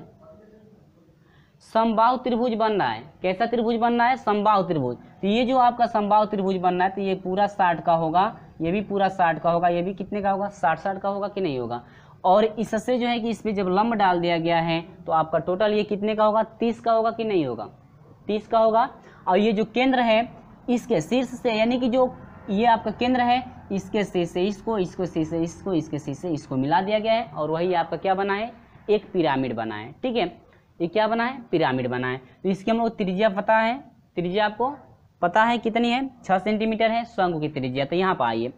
संभाव त्रिभुज बनना है कैसा त्रिभुज बनना है संभाव त्रिभुज तो ये जो आपका संभाव त्रिभुज बनना है तो ये पूरा साठ का होगा ये भी पूरा साठ का होगा ये भी कितने का होगा साठ साठ का होगा कि नहीं होगा और इससे जो है कि इस पर जब लंब डाल दिया गया है तो आपका टोटल ये कितने का होगा तीस का होगा कि नहीं होगा तीस का होगा और ये जो केंद्र है इसके शीर्ष से यानी कि जो ये आपका केंद्र है इसके शीर्ष से इसको इसको शीर्ष से इसको इसके शीर्ष से इसको मिला दिया गया है और वही आपका क्या बना है एक पिरामिड बना है ठीक है ये क्या बना है पिरामिड बना है तो इसकी हम लोग त्रिज्या पता है त्रिज्या आपको पता है कितनी है छः सेंटीमीटर है शंकु की त्रिज्या तो यहाँ पर आइए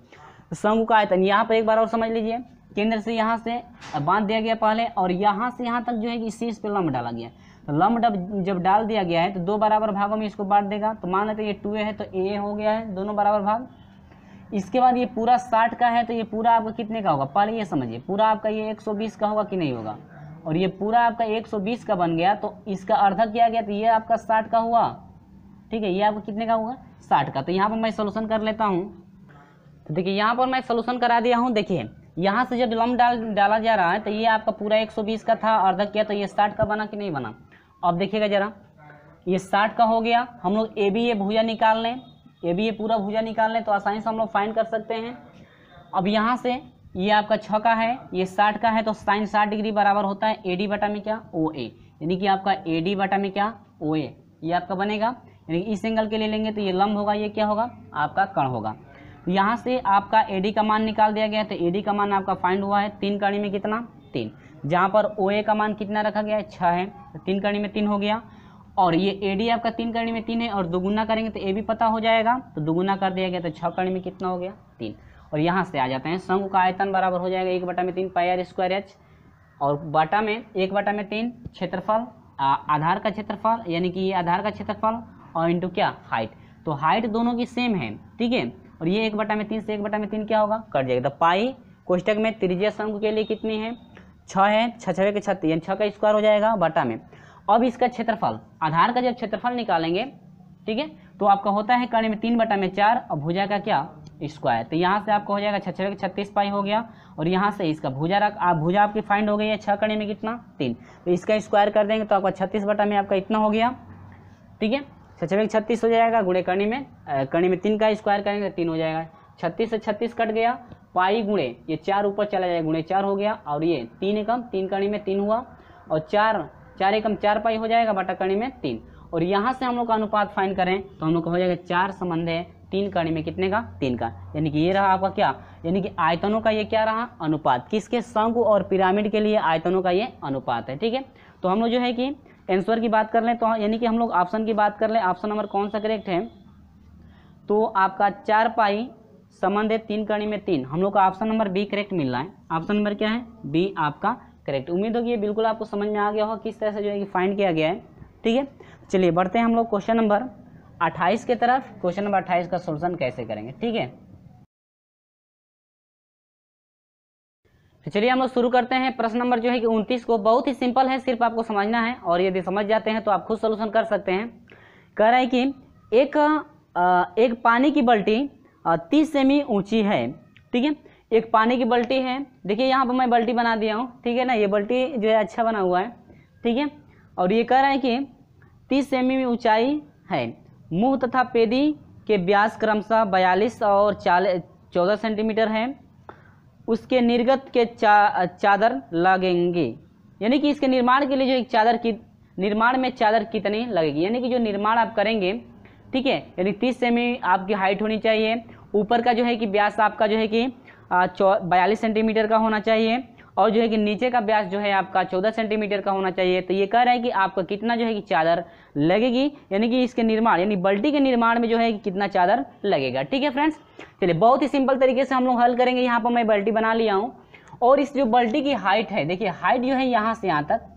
शंकु का आयतन यहाँ पर एक बार और समझ लीजिए केंद्र से यहाँ से बांध दिया गया पहले और यहाँ से यहाँ तक जो है कि शीर्ष पर लम्ब डाला गया तो लम्ब डब जब डाल दिया गया है तो दो बराबर भागों में इसको बांट देगा तो मान लेते ये टू है तो ए हो गया है दोनों बराबर भाग इसके बाद ये पूरा साठ का है तो ये पूरा आपका कितने का होगा पहले ये समझिए पूरा आपका ये एक सौ बीस का होगा कि नहीं होगा और ये पूरा आपका 120 का बन गया तो इसका अर्धक किया गया तो ये आपका 60 का हुआ ठीक है ये आपका कितने का हुआ 60 का तो यहाँ पर मैं सोल्यूशन कर लेता हूँ तो देखिए यहाँ पर मैं सोल्यूशन करा दिया हूँ देखिए यहाँ से जब लम डाल डाला जा रहा है तो ये आपका पूरा 120 का था अर्धक किया तो ये साठ का बना कि नहीं बना अब देखिएगा जरा ये साठ का हो गया हम लोग ए बी ए भूजा निकाल लें ए बी ए पूरा भूजा निकाल लें तो आसानी से हम लोग फाइंड कर सकते हैं अब यहाँ से ये आपका छ का है ये साठ का है तो साइन साठ डिग्री बराबर होता है ए डी बटा में क्या ओ ए यानी कि आपका ए डी बटा में क्या ओ ए ये आपका बनेगा यानी इस एंगल के ले लेंगे तो ये लंब होगा ये क्या होगा आपका कण होगा तो यहाँ से आपका ए डी का मान निकाल दिया गया है तो ए डी का मान आपका फाइंड हुआ है तीन कड़ी में कितना तीन जहाँ पर ओ ए का मान कितना रखा गया है छः है तो तीन कड़ी में तीन हो गया और ये ए डी आपका तीन कड़ी में तीन है और दोगुना करेंगे तो ए भी पता हो जाएगा तो दोगुना कर दिया गया तो छः कड़ी में कितना हो गया तीन और यहाँ से आ जाते हैं शंकु का आयतन बराबर हो जाएगा एक बटा में तीन पाई आर स्क्वायर एच और बटा में एक बटा में तीन क्षेत्रफल आधार का क्षेत्रफल यानी कि ये आधार का क्षेत्रफल और इंटू क्या हाइट तो हाइट दोनों की सेम है ठीक है और ये एक बटा में तीन से एक बटा में तीन क्या होगा कट जाएगा तो पाई कोष्टक में त्रिज्या शंकु के लिए कितनी है छः है छ छवे के छत्तीस यानी छः का स्क्वायर हो जाएगा बटा में अब इसका क्षेत्रफल आधार का जब क्षेत्रफल निकालेंगे ठीक है तो आपका होता है कर्ण में तीन बटा में चार और भुजा का क्या स्क्वायर तो यहाँ से आपको हो जाएगा छः छत्तीस पाई हो गया और यहाँ से इसका भुजा रख आप भुजा आपकी फाइंड हो गई है छः कड़े में कितना तीन तो इसका स्क्वायर कर देंगे तो आपका छत्तीस बटा में आपका इतना हो गया ठीक है छः छत्तीस हो जाएगा गुड़े कड़ी में कड़ी में तीन का स्क्वायर करेंगे तो तीन हो जाएगा छत्तीस से छत्तीस कट गया पाई गुणे ये चार ऊपर चला जाएगा गुणे चार हो गया और ये तीन एकम तीन कड़ी में तीन हुआ और चार चार एकम चार पाई हो जाएगा बटा कड़ी में तीन और यहाँ से हम लोग का अनुपात फाइन करें तो हम लोग का हो जाएगा चार संबंध है तीन कर्ण में कितने का तीन का यानी कि ये रहा आपका क्या यानी कि आयतनों का ये क्या रहा अनुपात किसके शंकु और पिरामिड के लिए आयतनों का ये अनुपात है ठीक है तो हम लोग जो है कि एंसर की बात कर लें तो यानी कि हम लोग ऑप्शन की बात कर लें ऑप्शन नंबर कौन सा करेक्ट है तो आपका चार पाई संबंध है तीन कर्णी में तीन हम लोग का ऑप्शन नंबर बी करेक्ट मिल रहा है ऑप्शन नंबर क्या है बी आपका करेक्ट उम्मीद होगी ये बिल्कुल आपको समझ में आ गया होगा किस तरह से जो है कि फाइंड किया गया है ठीक है चलिए बढ़ते हैं हम लोग क्वेश्चन नंबर 28 की तरफ क्वेश्चन नंबर 28 का सोल्यूशन कैसे करेंगे ठीक है तो चलिए हम लोग शुरू करते हैं प्रश्न नंबर जो है कि उनतीस को बहुत ही सिंपल है सिर्फ आपको समझना है और यदि समझ जाते हैं तो आप खुद सोल्यूशन कर सकते हैं कह रहे हैं कि एक एक पानी की बल्टी तीस सेमी ऊंची है ठीक है एक पानी की बल्टी है देखिए यहाँ पर मैं बल्टी बना दिया हूँ ठीक है ना ये बल्टी जो है अच्छा बना हुआ है ठीक है और ये कह रहा है कि तीस सेमी में ऊंचाई है मुंह तथा पेदी के व्यास क्रमशः बयालीस और चाल चौदह सेंटीमीटर हैं उसके निर्गत के चा, चादर लगेंगे यानी कि इसके निर्माण के लिए जो एक चादर की निर्माण में चादर कितनी लगेगी यानी कि जो निर्माण आप करेंगे ठीक है यानी तीस सेमी आपकी हाइट होनी चाहिए ऊपर का जो है कि व्यास आपका जो है कि बयालीस सेंटीमीटर का होना चाहिए और जो है कि नीचे का ब्यास जो है आपका चौदह सेंटीमीटर का होना चाहिए तो ये कह रहा है कि आपका कितना जो है कि चादर लगेगी यानी कि इसके निर्माण यानी बल्टी के निर्माण में जो है कि कितना चादर लगेगा ठीक है फ्रेंड्स चलिए बहुत ही सिंपल तरीके से हम लोग हल करेंगे यहाँ पर मैं बल्टी बना लिया हूँ और इस जो बल्टी की हाइट है देखिए हाइट जो है यहाँ से यहाँ तक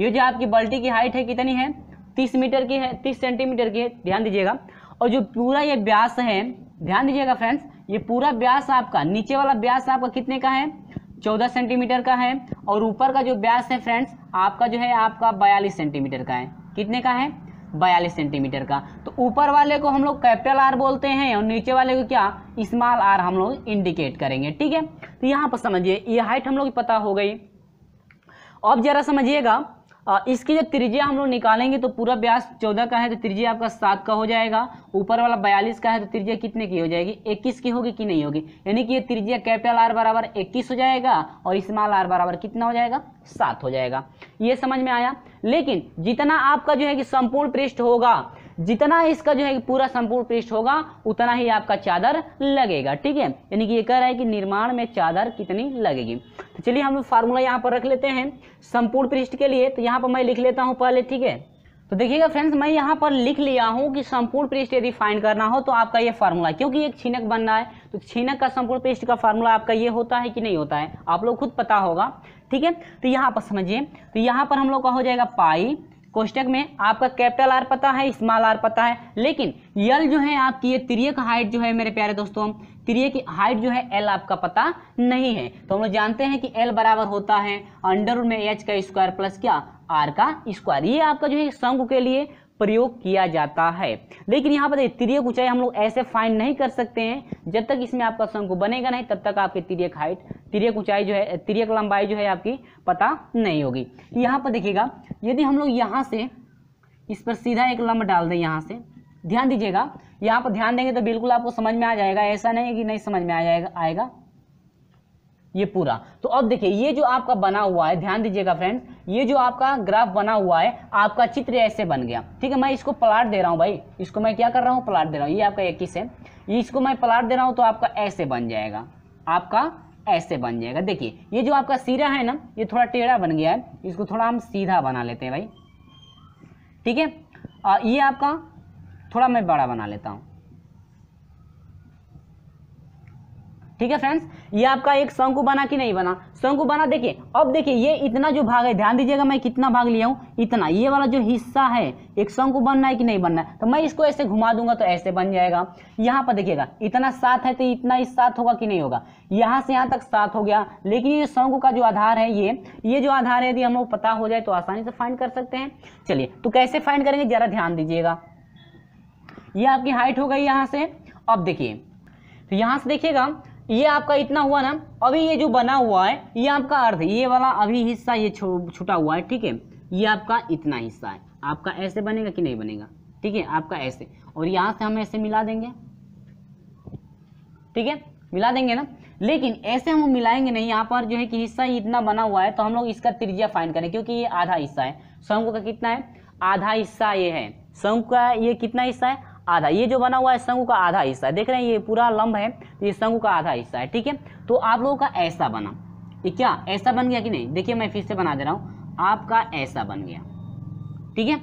ये जो आपकी बल्टी की हाइट है कितनी है तीस मीटर की है तीस सेंटीमीटर की है ध्यान दीजिएगा और जो पूरा ये ब्यास है ध्यान दीजिएगा फ्रेंड्स ये पूरा ब्यास आपका नीचे वाला ब्यास आपका कितने का है चौदह सेंटीमीटर का है और ऊपर का जो ब्यास है फ्रेंड्स आपका जो है आपका बयालीस सेंटीमीटर का है कितने का है बयालीस सेंटीमीटर का तो ऊपर वाले को हम लोग कैपिटल आर बोलते हैं और नीचे वाले को क्या स्मॉल आर हम लोग इंडिकेट करेंगे ठीक है तो यहाँ पर समझिए ये हाइट हम लोग पता हो गई अब जरा समझिएगा इसकी जब त्रिज्या हम लोग निकालेंगे तो पूरा ब्यास चौदह का है तो त्रिज्या आपका सात का हो जाएगा ऊपर वाला बयालीस का है तो त्रिज्या कितने की हो जाएगी इक्कीस की होगी कि नहीं होगी यानी कि ये त्रिज्या कैपिटल आर बराबर इक्कीस हो जाएगा और इस्माल आर बराबर कितना हो जाएगा सात हो जाएगा ये समझ में आया लेकिन जितना आपका जो है कि संपूर्ण पृष्ठ होगा जितना इसका जो है पूरा संपूर्ण पृष्ठ होगा उतना ही आपका चादर लगेगा ठीक है यानी कि ये कह रहा है कि निर्माण में चादर कितनी लगेगी तो चलिए हम फार्मूला यहाँ पर रख लेते हैं संपूर्ण पृष्ठ के लिए तो यहाँ पर मैं लिख लेता हूँ पहले ठीक है तो देखिएगा फ्रेंड्स मैं यहाँ पर लिख लिया हूँ कि संपूर्ण पृष्ठ यदि फाइंड करना हो तो आपका ये फार्मूला क्योंकि एक छिनक बनना है तो छिनक का संपूर्ण पृष्ठ का फार्मूला आपका ये होता है कि नहीं होता है आप लोग खुद पता होगा ठीक है तो यहाँ पर समझिए तो यहाँ पर हम लोग का हो जाएगा पाई कोष्टक में आपका कैपिटल आर पता है स्मॉल आर पता है लेकिन यल जो है आपकी ये तिरिय का हाइट जो है मेरे प्यारे दोस्तों त्रिय की हाइट जो है एल आपका पता नहीं है तो हम लोग जानते हैं कि एल बराबर होता है अंडर में एच का स्क्वायर प्लस क्या आर का स्क्वायर ये आपका जो है शंकु के लिए प्रयोग किया जाता है लेकिन यहाँ पर तिरक ऊंचाई हम लोग ऐसे फाइंड नहीं कर सकते हैं जब तक इसमें आपका शंकु बनेगा नहीं तब तक आपकी तिरक हाइट तिरक ऊंचाई जो है तिरक लंबाई जो है आपकी पता नहीं होगी यहाँ पर देखिएगा यदि हम लोग यहाँ से इस पर सीधा एक लंब डाल दें यहाँ से ध्यान दीजिएगा यहाँ पर ध्यान देंगे तो बिल्कुल आपको समझ में आ जाएगा ऐसा नहीं है कि नहीं समझ में आ जाएगा आएगा ये पूरा तो अब देखिए ये जो आपका बना हुआ है ध्यान दीजिएगा फ्रेंड ये जो आपका ग्राफ बना हुआ है आपका चित्र ऐसे बन गया ठीक है मैं इसको प्लाट दे रहा हूँ भाई इसको मैं क्या कर रहा हूँ प्लाट दे रहा हूँ ये आपका इक्कीस है इसको मैं प्लाट दे रहा हूँ तो आपका ऐसे बन जाएगा आपका ऐसे बन जाएगा देखिए ये जो आपका सीरा है ना ये थोड़ा टेढ़ा बन गया है इसको थोड़ा हम सीधा बना लेते हैं भाई ठीक है ये आपका थोड़ा मैं बड़ा बना लेता हूँ ठीक है फ्रेंड्स ये आपका एक शंकु बना कि नहीं बना शंकु बना देखिए अब देखिए ये इतना जो भाग है ध्यान दीजिएगा मैं कितना भाग लिया हूँ इतना ये वाला जो हिस्सा है एक शंकु बनना है कि नहीं बनना है तो मैं इसको ऐसे घुमा दूंगा तो ऐसे बन जाएगा यहाँ पर देखिएगा इतना सात है तो इतना ही सात होगा कि नहीं होगा यहाँ से यहाँ तक सात हो गया लेकिन ये शंकु का जो आधार है ये ये जो आधार है यदि हम लोग पता हो जाए तो आसानी से फाइंड कर सकते हैं चलिए तो कैसे फाइंड करेंगे जरा ध्यान दीजिएगा ये आपकी हाइट हो गई यहाँ से अब देखिए तो यहाँ से देखिएगा ये आपका इतना हुआ ना अभी ये जो बना हुआ है ये आपका अर्ध ये वाला अभी हिस्सा ये छुटा हुआ है ठीक है ये आपका इतना हिस्सा है आपका ऐसे बनेगा कि नहीं बनेगा ठीक है आपका ऐसे और यहाँ से हम ऐसे मिला देंगे ठीक है मिला देंगे ना लेकिन ऐसे हम मिलाएंगे नहीं यहाँ पर जो है कि हिस्सा इतना बना हुआ है तो हम लोग इसका त्रिज्या फाइन करें क्योंकि ये आधा हिस्सा है शंकु का कितना है आधा हिस्सा ये है शंकु का ये कितना हिस्सा है आधा ये जो बना हुआ है शंकु का आधा हिस्सा देख रहे हैं ये पूरा लंब है तो ये शंकु का आधा हिस्सा है ठीक है तो आप लोगों का ऐसा बना ये क्या ऐसा बन गया कि नहीं देखिए मैं फिर से बना दे रहा हूँ आपका ऐसा बन गया ठीक है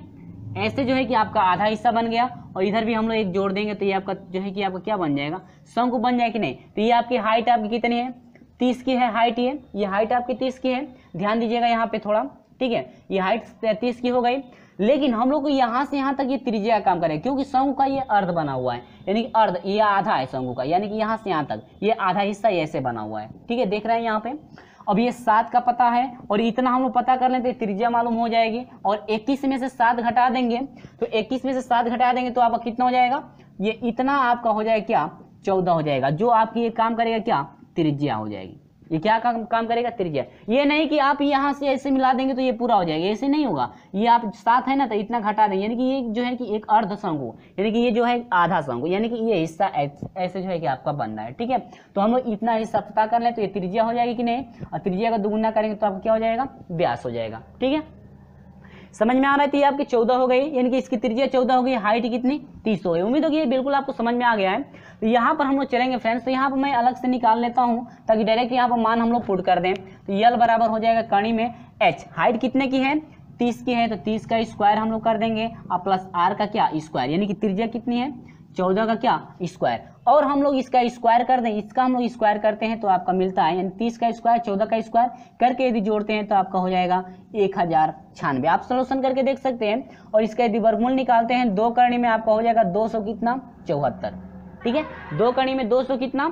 ऐसे जो है कि आपका आधा हिस्सा बन गया और इधर भी हम लोग एक जोड़ देंगे तो ये आपका जो है कि आपका क्या बन जाएगा शंकु बन जाए कि नहीं तो ये आपकी हाइट आपकी कितनी है तीस की है हाइट ये ये हाइट आपकी तीस की है ध्यान दीजिएगा यहाँ पे थोड़ा ठीक है ये हाइट तीस की हो गई लेकिन हम लोग को यहाँ से यहाँ तक ये त्रिज्या काम करेगा क्योंकि शंकु का ये अर्ध बना हुआ है यानी कि अर्ध ये आधा है शंकु का यानी कि यहाँ से यहाँ तक ये आधा हिस्सा ऐसे बना हुआ है ठीक है देख रहे हैं यहाँ पे अब ये सात का पता है और इतना हम लोग पता कर लेते त्रिज्या मालूम हो जाएगी और इक्कीस में से सात घटा देंगे तो इक्कीस में से सात घटा देंगे तो आपका कितना हो जाएगा ये इतना आपका हो जाएगा क्या चौदह हो जाएगा जो आपकी ये काम करेगा क्या त्रिज्या हो जाएगी ये क्या काम काम करेगा त्रिज्या ये नहीं कि आप यहाँ से ऐसे मिला देंगे तो ये पूरा हो जाएगा ऐसे नहीं होगा ये आप साथ है ना तो इतना घटा देंगे यानी कि ये जो है कि एक अर्ध हो यानी कि ये जो है आधा हो यानी कि ये हिस्सा ऐसे जो है कि आपका बन रहा है ठीक है तो हम लोग इतना हिस्सा पता कर ले तो ये त्रिज्या हो जाएगी कि नहीं और त्रिज्या का दुगुना करेंगे तो आपका क्या हो जाएगा व्यास हो जाएगा ठीक है समझ में आ रहा है आपकी चौदह हो गई यानी कि इसकी त्रिज्या चौदह हो गई हाइट कितनी तीस हो गई उम्मीद होगी बिल्कुल आपको समझ में आ गया है तो यहाँ पर हम लोग चलेंगे फ्रेंड्स तो यहाँ पर मैं अलग से निकाल लेता हूँ ताकि डायरेक्ट यहाँ पर मान हम लोग पुट कर दें तो यल बराबर हो जाएगा कणी में एच हाइट कितने की है तीस की है तो तीस का स्क्वायर हम लोग कर देंगे और प्लस आर का क्या स्क्वायर यानी कि त्रिज्या कितनी है चौदह का क्या स्क्वायर और हम लोग इसका स्क्वायर कर दें इसका हम लोग स्क्वायर करते हैं तो आपका मिलता है यानी तीस का स्क्वायर चौदह का स्क्वायर करके यदि जोड़ते हैं तो आपका हो जाएगा एक हज़ार छियानवे आप सोल्यूशन करके देख सकते हैं और इसका यदि वर्गमूल निकालते हैं दो कर्णी में आपका हो जाएगा दो सौ कितना चौहत्तर ठीक है दो कड़ी में दो सौ कितना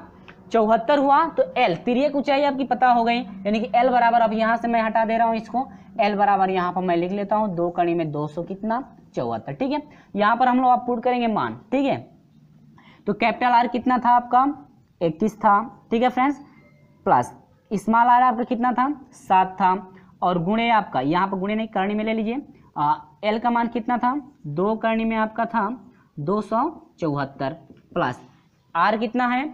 चौहत्तर हुआ तो एल तिरक ऊंचाई आपकी पता हो गई यानी कि एल बराबर अब यहाँ से मैं हटा दे रहा हूँ इसको एल बराबर यहाँ पर मैं लिख लेता हूँ दो कड़ी में दो सौ कितना चौहत्तर ठीक है यहाँ पर हम लोग आप पुट करेंगे मान ठीक है तो कैपिटल आर कितना था आपका इक्कीस था ठीक है फ्रेंड्स प्लस स्मॉल आर आपका कितना था सात था और गुणे आपका यहाँ पर गुणे नहीं करणी में ले लीजिए एल का मान कितना था दो करणी में आपका था दो सौ चौहत्तर प्लस आर कितना है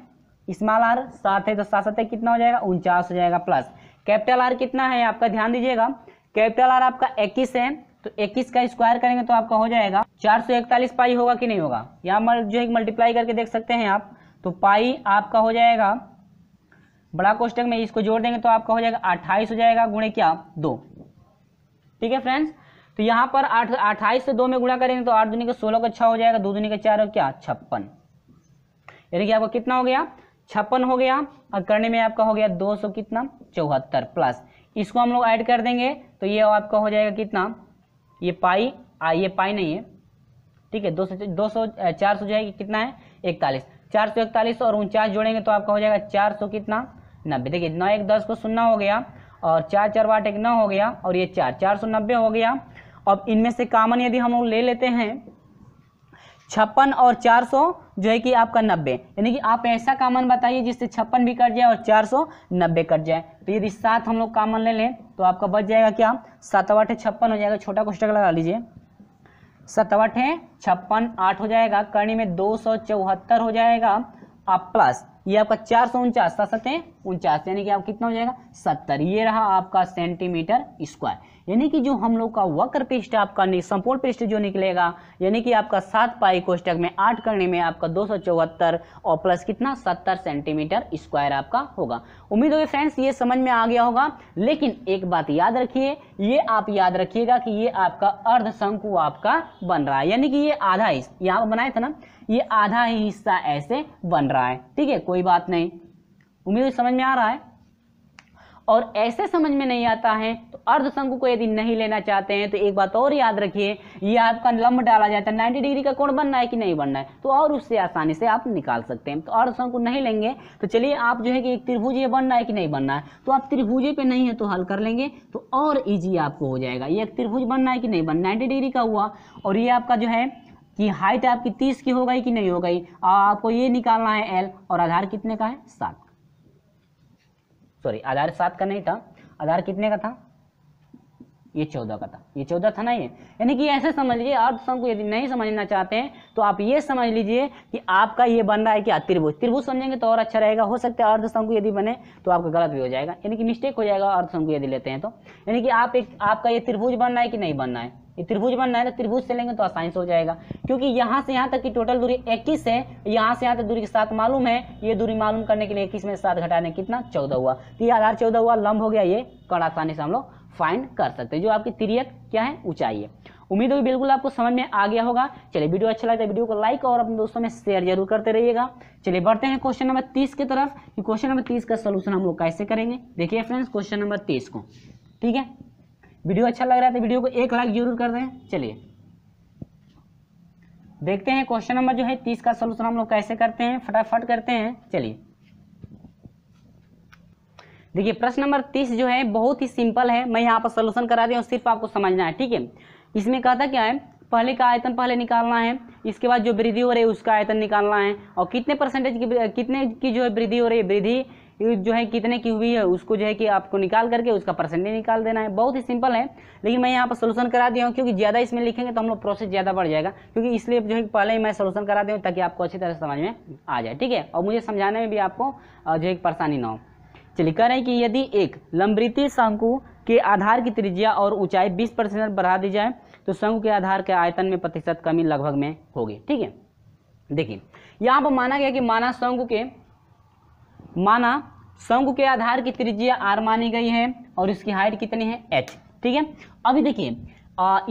स्मॉल आर सात है तो सात सत्य कितना हो जाएगा उनचास हो जाएगा प्लस कैपिटल आर कितना है आपका ध्यान दीजिएगा कैपिटल आर आपका इक्कीस है तो 21 का स्क्वायर करेंगे तो आपका हो जाएगा चार सौ इकतालीस पाई होगा कि नहीं होगा या जो है मल्टीप्लाई करके देख सकते हैं आप तो पाई आपका हो जाएगा बड़ा कोष्टक में इसको जोड़ देंगे तो आपका हो जाएगा अट्ठाईस हो जाएगा गुणे क्या दो ठीक है फ्रेंड्स तो यहाँ पर आठ अट्ठाईस से दो में गुणा करेंगे तो आठ दूनी का सोलह का छः हो जाएगा दो दूनी का चार और क्या छप्पन यानी कि आपका कितना हो गया छप्पन हो गया और करने में आपका हो गया दो सौ कितना चौहत्तर प्लस इसको हम लोग ऐड कर देंगे तो ये आपका हो जाएगा कितना ये पाई आ ये पाई नहीं है ठीक है दो सौ दो सौ चार सौ जो है कितना है इकतालीस चार सौ इकतालीस और उनचास जोड़ेंगे तो आपका हो जाएगा चार सौ कितना नब्बे देखिए नौ एक दस को सुनना हो गया और चार चार वाट एक नौ हो गया और ये चार चार सौ नब्बे हो गया अब इनमें से कामन यदि हम लोग ले लेते हैं छप्पन और चार सौ जो है कि आपका नब्बे यानी कि आप ऐसा कामन बताइए जिससे छप्पन भी कट जाए और चार सौ नब्बे कट जाए तो यदि सात हम लोग कामन ले लें तो आपका बच जाएगा क्या सतवाठ छप्पन हो जाएगा छोटा कोष्टक लगा लीजिए सतवाठ छप्पन आठ हो जाएगा कर्णी में दो सौ चौहत्तर हो जाएगा आप प्लस ये आपका चार सौ उनचास सात सतें उनचास यानी कि आप कितना हो जाएगा सत्तर ये रहा आपका सेंटीमीटर स्क्वायर यानी कि जो हम लोग का वक्र पृष्ठ आपका संपूर्ण पृष्ठ जो निकलेगा यानी कि आपका सात पाई कोष्टक में आठ करने में आपका दो और प्लस कितना सत्तर सेंटीमीटर स्क्वायर आपका होगा उम्मीद होगी फ्रेंड्स ये समझ में आ गया होगा लेकिन एक बात याद रखिए ये आप याद रखिएगा कि ये आपका अर्धशंकु आपका बन रहा है यानी कि ये आधा हिस्सा यहाँ बनाया था ना ये आधा ही हिस्सा ऐसे बन रहा है ठीक है कोई बात नहीं उम्मीद समझ में आ रहा है और ऐसे समझ में नहीं आता है तो अर्धशंकु को यदि नहीं लेना चाहते हैं तो एक बात और याद रखिए ये आपका लंब डाला जाता है नाइन्टी डिग्री का कोण बनना है कि नहीं बनना है तो और उससे आसानी से आप निकाल सकते हैं तो अर्धशंकु नहीं लेंगे तो चलिए आप जो है कि एक त्रिभुज ये बनना है कि नहीं बनना है तो आप त्रिभुजे पे नहीं है तो हल कर लेंगे तो और ईजी आपको हो जाएगा ये एक त्रिभुज बनना है कि नहीं बनना नाइन्टी डिग्री का हुआ और ये आपका जो है कि हाइट आपकी तीस की हो गई कि नहीं हो गई आपको ये निकालना है एल और आधार कितने का है सात सॉरी आधार सात का नहीं था आधार कितने का था ये चौदह का था ये चौदह था ना ये यानी कि ऐसे समझ लीजिए अर्थ को यदि नहीं समझना चाहते हैं तो आप ये समझ लीजिए कि आपका ये बन रहा है कि त्रिभुज त्रिभुज समझेंगे तो और अच्छा रहेगा हो सकता है अर्ध को यदि बने तो आपका गलत भी हो जाएगा यानी कि मिस्टेक हो जाएगा अर्ध को यदि लेते हैं तो यानी कि आप एक आपका ये त्रिभुज बनना है कि नहीं बनना है ये त्रिभुज बनना है ना तो त्रिभुज से लेंगे तो आसाइन से हो जाएगा क्योंकि यहाँ से यहाँ तक की टोटल दूरी इक्कीस है यहाँ से यहाँ तक दूरी के साथ मालूम है ये दूरी मालूम करने के लिए इक्कीस में सात घटाने कितना चौदह हुआ तो ये आधार चौदह हुआ लंब हो गया ये कड़ा आसानी से हम लोग फाइंड कर सकते हैं जो आपकी तिरियक क्या है ऊंचाई है उम्मीद होगी बिल्कुल आपको समझ में आ गया होगा चलिए वीडियो अच्छा लगता है वीडियो को लाइक और अपने दोस्तों में शेयर जरूर करते रहिएगा चलिए बढ़ते हैं क्वेश्चन नंबर तीस की तरफ क्वेश्चन नंबर तीस का सोल्यूशन हम लोग कैसे करेंगे देखिए फ्रेंड्स क्वेश्चन नंबर तीस को ठीक है वीडियो अच्छा लग रहा है तो वीडियो को एक लाइक जरूर कर दें चलिए देखते हैं क्वेश्चन नंबर जो है तीस का सोल्यूशन हम लोग कैसे करते हैं फटाफट करते हैं चलिए देखिए प्रश्न नंबर तीस जो है बहुत ही सिंपल है मैं यहाँ पर सोल्यूशन करा दिया सिर्फ आपको समझना है ठीक है इसमें कहता क्या है पहले का आयतन पहले निकालना है इसके बाद जो वृद्धि हो रही है उसका आयतन निकालना है और कितने परसेंटेज की कितने की जो है वृद्धि हो रही है वृद्धि जो है कितने की हुई है उसको जो है कि आपको निकाल करके उसका परसेंटेज निकाल देना है बहुत ही सिंपल है लेकिन मैं यहाँ पर सोल्यूशन करा दिया हूँ क्योंकि ज़्यादा इसमें लिखेंगे तो हम लोग प्रोसेस ज़्यादा बढ़ जाएगा क्योंकि इसलिए जो है पहले ही मैं सोल्यूशन करा दूँ ताकि आपको अच्छी तरह समझ में आ जाए ठीक है और मुझे समझाने में भी आपको जो है परेशानी ना हो चलिए कह रहे हैं कि यदि एक लंबृति शंकु के आधार की त्रिज्या और ऊंचाई 20 परसेंट बढ़ा दी जाए तो शंकु के आधार के आयतन में प्रतिशत कमी लगभग में होगी ठीक है देखिए यहाँ पर माना गया कि माना शंकु के माना संघ के आधार की त्रिज्या आर मानी गई है और इसकी हाइट कितनी है एच ठीक है अभी देखिए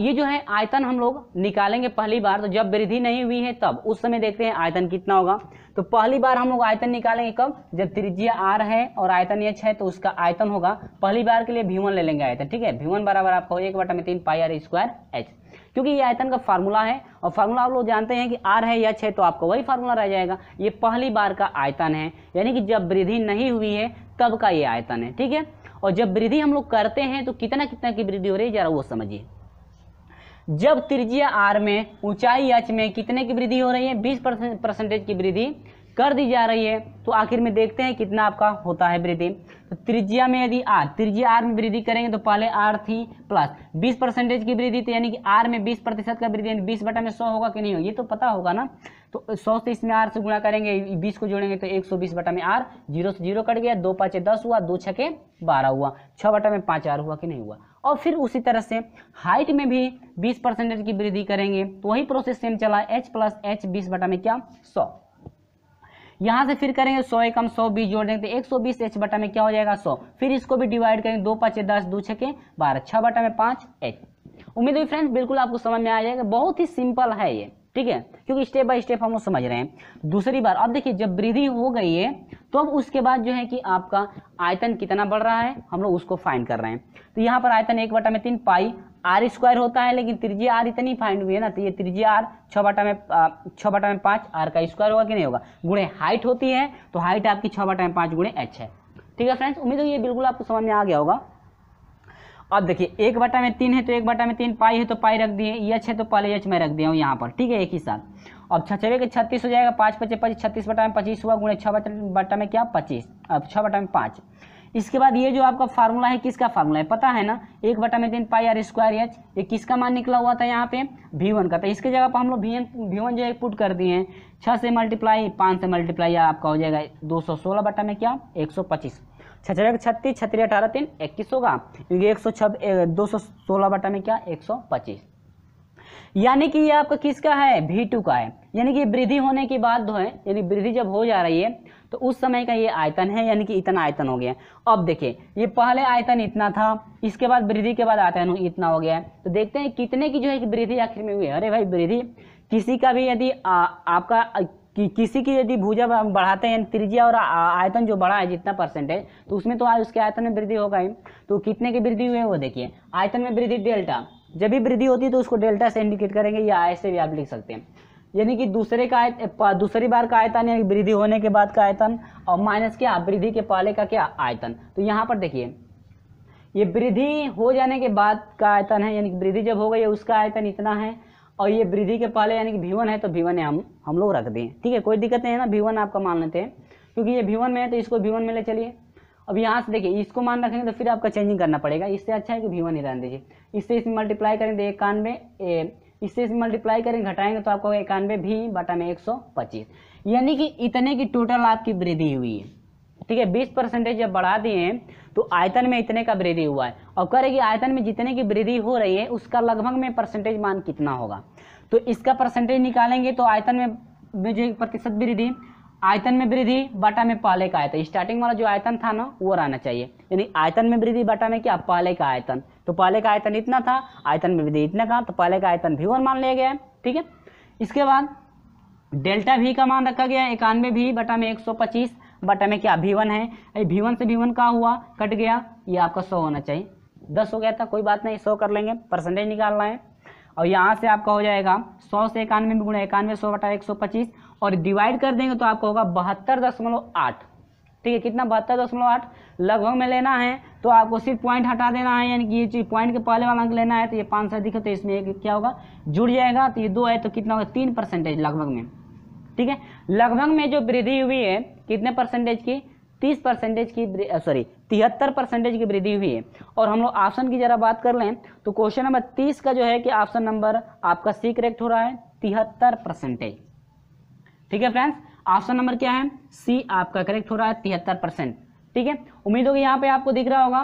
ये जो है आयतन हम लोग निकालेंगे पहली बार तो जब वृद्धि नहीं हुई है तब उस समय देखते हैं आयतन कितना होगा तो पहली बार हम लोग आयतन निकालेंगे कब जब त्रिज्या आर है और आयतन एच है तो उसका आयतन होगा पहली बार के लिए भीवन ले लेंगे आयतन ठीक है भीवन बराबर आपको एक बटा में तीन पाई आर स्क्वायर एच क्योंकि ये आयतन का फार्मूला है और फार्मूला आप लोग जानते हैं कि आर है या है तो आपका वही फार्मूला रह जाएगा ये पहली बार का आयतन है यानी कि जब वृद्धि नहीं हुई है तब का ये आयतन है ठीक है और जब वृद्धि हम लोग करते हैं तो कितना कितना की वृद्धि हो रही है जरा वो समझिए जब त्रिज्या आर में ऊंचाई एच में कितने की वृद्धि हो रही है 20 परसेंटेज की वृद्धि कर दी जा रही है तो आखिर में देखते हैं कितना आपका होता है वृद्धि तो त्रिज्या में यदि आर त्रिज्या आर में वृद्धि करेंगे तो पहले आर थी प्लस 20 परसेंटेज की वृद्धि तो यानी कि आर में 20 प्रतिशत का वृद्धि यानी 20 बटा में 100 होगा कि नहीं होगा ये तो पता होगा ना तो 100 से इसमें आर से गुणा करेंगे 20 को जोड़ेंगे तो 120 बटा में आर जीरो से जीरो कट गया दो पाँचे दस हुआ दो छके बारह हुआ छः बटा में पाँच आर हुआ कि नहीं हुआ और फिर उसी तरह से हाइट में भी बीस परसेंटेज की वृद्धि करेंगे तो वही प्रोसेस सेम चला एच प्लस एच बीस बटा में क्या सौ यहाँ से फिर करेंगे सौ एकम सौ बीस जोड़ देंगे तो एक सौ बीस एच बटा में क्या हो जाएगा सौ फिर इसको भी डिवाइड करेंगे दो पाँच दस दो छके बारह छः बटा में पाँच एच उम्मीद हुई फ्रेंड्स बिल्कुल आपको समझ में आ जाएगा बहुत ही सिंपल है ये ठीक है क्योंकि स्टेप बाय स्टेप हम समझ रहे हैं दूसरी बार अब देखिए जब वृद्धि हो गई है तो अब उसके बाद जो है कि आपका आयतन कितना बढ़ रहा है हम लोग उसको फाइन कर रहे हैं तो यहाँ पर आयतन एक बटा में तीन पाई आर स्क्वायर होता है लेकिन त्रिजी आर इतनी फाइंड हुई है ना तो ये त्रिजी आर छः बटा में छः बटा में पाँच आर का स्क्वायर होगा कि नहीं होगा गुणे हाइट होती है तो हाइट आपकी छः बटा में पाँच गुणे एच है ठीक है फ्रेंड्स उम्मीद है ये बिल्कुल आपको समझ में आ गया होगा अब देखिए एक बटा में तीन है तो एक बटा में तीन पाई है तो पाई रख दिए एच है तो पहले एच में रख दिया हूँ यहाँ पर ठीक है एक ही साथ अब छछवे के छत्तीस हो जाएगा पाँच पच्चीस पच्चीस छत्तीस बटा में पच्चीस हुआ गुणे छः बटा में क्या पच्चीस अब छः बटा में पाँच इसके बाद ये जो आपका फार्मूला है किसका फार्मूला है पता है ना एक बटा में तीन पाई आर स्क्वायर एच ये किसका मान निकला हुआ था यहाँ पे भी वन का था तो इसके जगह पर हम लोग भी वन जो है पुट कर दिए हैं छः से मल्टीप्लाई पाँच से मल्टीप्लाई आपका हो जाएगा दो सौ सोलह बटा में क्या एक सौ पच्चीस छः छत्तीस छत्तीस अठारह तीन इक्कीस होगा क्योंकि एक सौ छब दो सौ सोलह बटा में क्या एक सौ पच्चीस यानी कि ये आपका किसका है भी टू का है यानी कि वृद्धि होने के बाद जो है यानी वृद्धि जब हो जा रही है तो उस समय का ये आयतन है यानी कि इतना आयतन हो गया अब देखिए ये पहले आयतन इतना था इसके बाद वृद्धि के बाद आयतन इतना हो गया तो देखते हैं कितने की जो है वृद्धि आखिर में हुई है अरे भाई वृद्धि किसी का भी यदि आपका कि किसी की यदि भूजा बढ़ाते हैं त्रिज्या और आयतन जो बढ़ा है जितना परसेंट है तो उसमें तो आज उसके आयतन में वृद्धि होगा ही तो कितने की वृद्धि हुई है वो देखिए आयतन में वृद्धि डेल्टा जब भी वृद्धि होती है तो उसको डेल्टा से इंडिकेट करेंगे या आय से भी आप लिख सकते हैं यानी कि दूसरे का आयत दूसरी बार का आयतन यानी वृद्धि होने के बाद का आयतन और माइनस क्या वृद्धि के पहले का क्या आयतन तो यहाँ पर देखिए ये वृद्धि हो जाने के बाद का आयतन है यानी कि वृद्धि जब हो गई उसका आयतन इतना है और ये वृद्धि के पहले यानी कि भीवन है तो भीवन है हम हम लोग रख दें ठीक है कोई दिक्कत नहीं है ना भीवन आपका मान लेते हैं क्योंकि ये भीवन में है तो इसको भीवन में ले चलिए अब यहाँ से देखिए इसको मान रखेंगे तो फिर आपका चेंजिंग करना पड़ेगा इससे अच्छा है कि भीवन ही रहने दीजिए इससे इसमें मल्टीप्लाई करेंगे तो इक्यानवे इससे मल्टीप्लाई करेंगे घटाएंगे तो आपको इक्यानवे भी बटा में एक सौ पच्चीस यानी कि इतने की टोटल आपकी वृद्धि हुई है ठीक है बीस परसेंटेज जब बढ़ा दिए हैं तो आयतन में इतने का वृद्धि हुआ है और करेगी आयतन में जितने की वृद्धि हो रही है उसका लगभग में परसेंटेज मान कितना होगा तो इसका परसेंटेज निकालेंगे तो आयतन में जो प्रतिशत वृद्धि आयतन में वृद्धि बटा में पहले का आयतन स्टार्टिंग वाला जो आयतन था ना वो रहना चाहिए यानी आयतन में वृद्धि बटा में क्या पहले का आयतन तो पहले का आयतन इतना था आयतन में वृद्धि इतना था तो पहले का आयतन भी वन मान लिया गया ठीक है इसके बाद डेल्टा भी का मान रखा गया है इक्यानवे भी बटा में एक सौ पच्चीस बटा में क्या भी वन है अरे भी वन से भी वन का हुआ कट गया ये आपका सौ होना चाहिए दस हो गया था कोई बात नहीं सौ कर लेंगे परसेंटेज निकालना है और यहाँ से आपका हो जाएगा सौ से इक्यानवे में गुणा इक्यानवे सौ बटा एक सौ पच्चीस और डिवाइड कर देंगे तो आपको होगा बहत्तर दशमलव आठ ठीक है कितना बहत्तर दशमलव आठ लगभग में लेना है तो आपको सिर्फ पॉइंट हटा देना है यानी कि ये चीज़ पॉइंट के पहले वाला अंक लेना है तो ये पाँच सौ दिखे तो इसमें एक क्या होगा जुड़ जाएगा तो ये दो है तो कितना होगा तीन परसेंटेज लगभग में ठीक है लगभग में जो वृद्धि हुई है कितने परसेंटेज की तीस परसेंटेज की सॉरी तिहत्तर परसेंटेज की वृद्धि हुई है और हम लोग ऑप्शन की जरा बात कर लें तो क्वेश्चन नंबर तीस का जो है कि ऑप्शन नंबर आपका सी करेक्ट हो रहा है तिहत्तर परसेंटेज ठीक है फ्रेंड्स ऑप्शन नंबर क्या है सी आपका करेक्ट हो रहा है तिहत्तर परसेंट ठीक है उम्मीद होगी यहाँ पे आपको दिख रहा होगा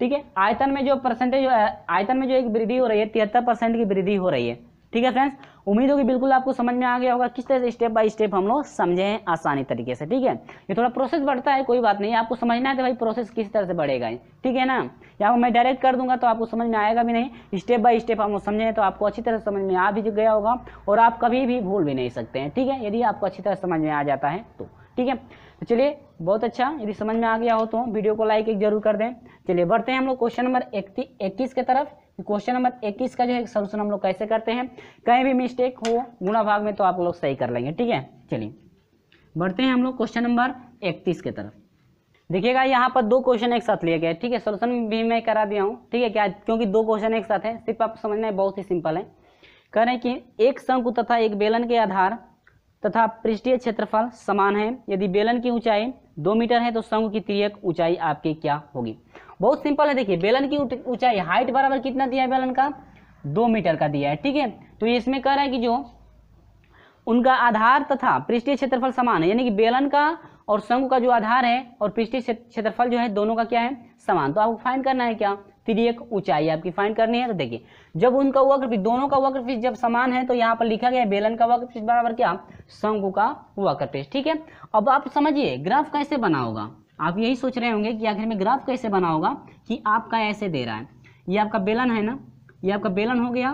ठीक है आयतन में जो परसेंटेज आयतन में जो एक वृद्धि हो रही है तिहत्तर परसेंट की वृद्धि हो रही है ठीक है फ्रेंड्स उम्मीद होगी बिल्कुल आपको समझ में आ गया होगा किस तरह से स्टेप बाय स्टेप हम लोग समझे हैं आसानी तरीके से ठीक है ये थोड़ा प्रोसेस बढ़ता है कोई बात नहीं आपको समझना है तो भाई प्रोसेस किस तरह से बढ़ेगा ठीक है ना या मैं डायरेक्ट कर दूंगा तो आपको समझ में आएगा भी नहीं स्टेप बाय स्टेप हम लोग समझें तो आपको अच्छी तरह समझ में आ भी गया होगा और आप कभी भी भूल भी नहीं सकते हैं ठीक है यदि आपको अच्छी तरह समझ में आ जाता है तो ठीक है तो चलिए बहुत अच्छा यदि समझ में आ गया हो तो वीडियो को लाइक एक जरूर कर दें चलिए बढ़ते हैं हम लोग क्वेश्चन नंबर इक्कीस की तरफ क्वेश्चन नंबर इक्कीस का जो है सोल्यूशन हम लोग कैसे करते हैं कहीं भी मिस्टेक हो गुणा भाग में तो आप लोग सही कर लेंगे ठीक है चलिए बढ़ते हैं हम लोग क्वेश्चन नंबर इकतीस की तरफ देखिएगा यहाँ पर दो क्वेश्चन एक साथ लिए गए ठीक है सोल्यूशन भी मैं करा दिया हूँ ठीक है क्या क्योंकि दो क्वेश्चन एक साथ है सिर्फ आप समझना है बहुत ही सिंपल है कह रहे हैं कि एक शंकु तथा एक बेलन के आधार तथा पृष्ठीय क्षेत्रफल समान है यदि बेलन की ऊंचाई दो मीटर है तो शंकु की तिरक ऊंचाई आपकी क्या होगी बहुत सिंपल है देखिए बेलन की ऊंचाई हाइट बराबर कितना दिया है बेलन का दो मीटर का दिया है ठीक है तो ये इसमें कह रहा है कि जो उनका आधार तथा पृष्ठीय क्षेत्रफल समान है यानी कि बेलन का और संघ का जो आधार है और पृष्ठीय क्षेत्रफल जो है दोनों का क्या है समान तो आपको फाइन करना है क्या एक ऊंचाई आपकी फाइन करनी है तो देखिए जब उनका वक्र दोनों का वक्र पृष्ठ जब समान है तो यहाँ पर लिखा गया है बेलन का वक्र पृष्ठ बराबर क्या शंकु का वक्र पृष्ठ ठीक है अब आप समझिए ग्राफ कैसे बना होगा आप यही सोच रहे होंगे कि आखिर में ग्राफ कैसे बना होगा कि आपका ऐसे दे रहा है ये आपका बेलन है ना ये आपका बेलन हो गया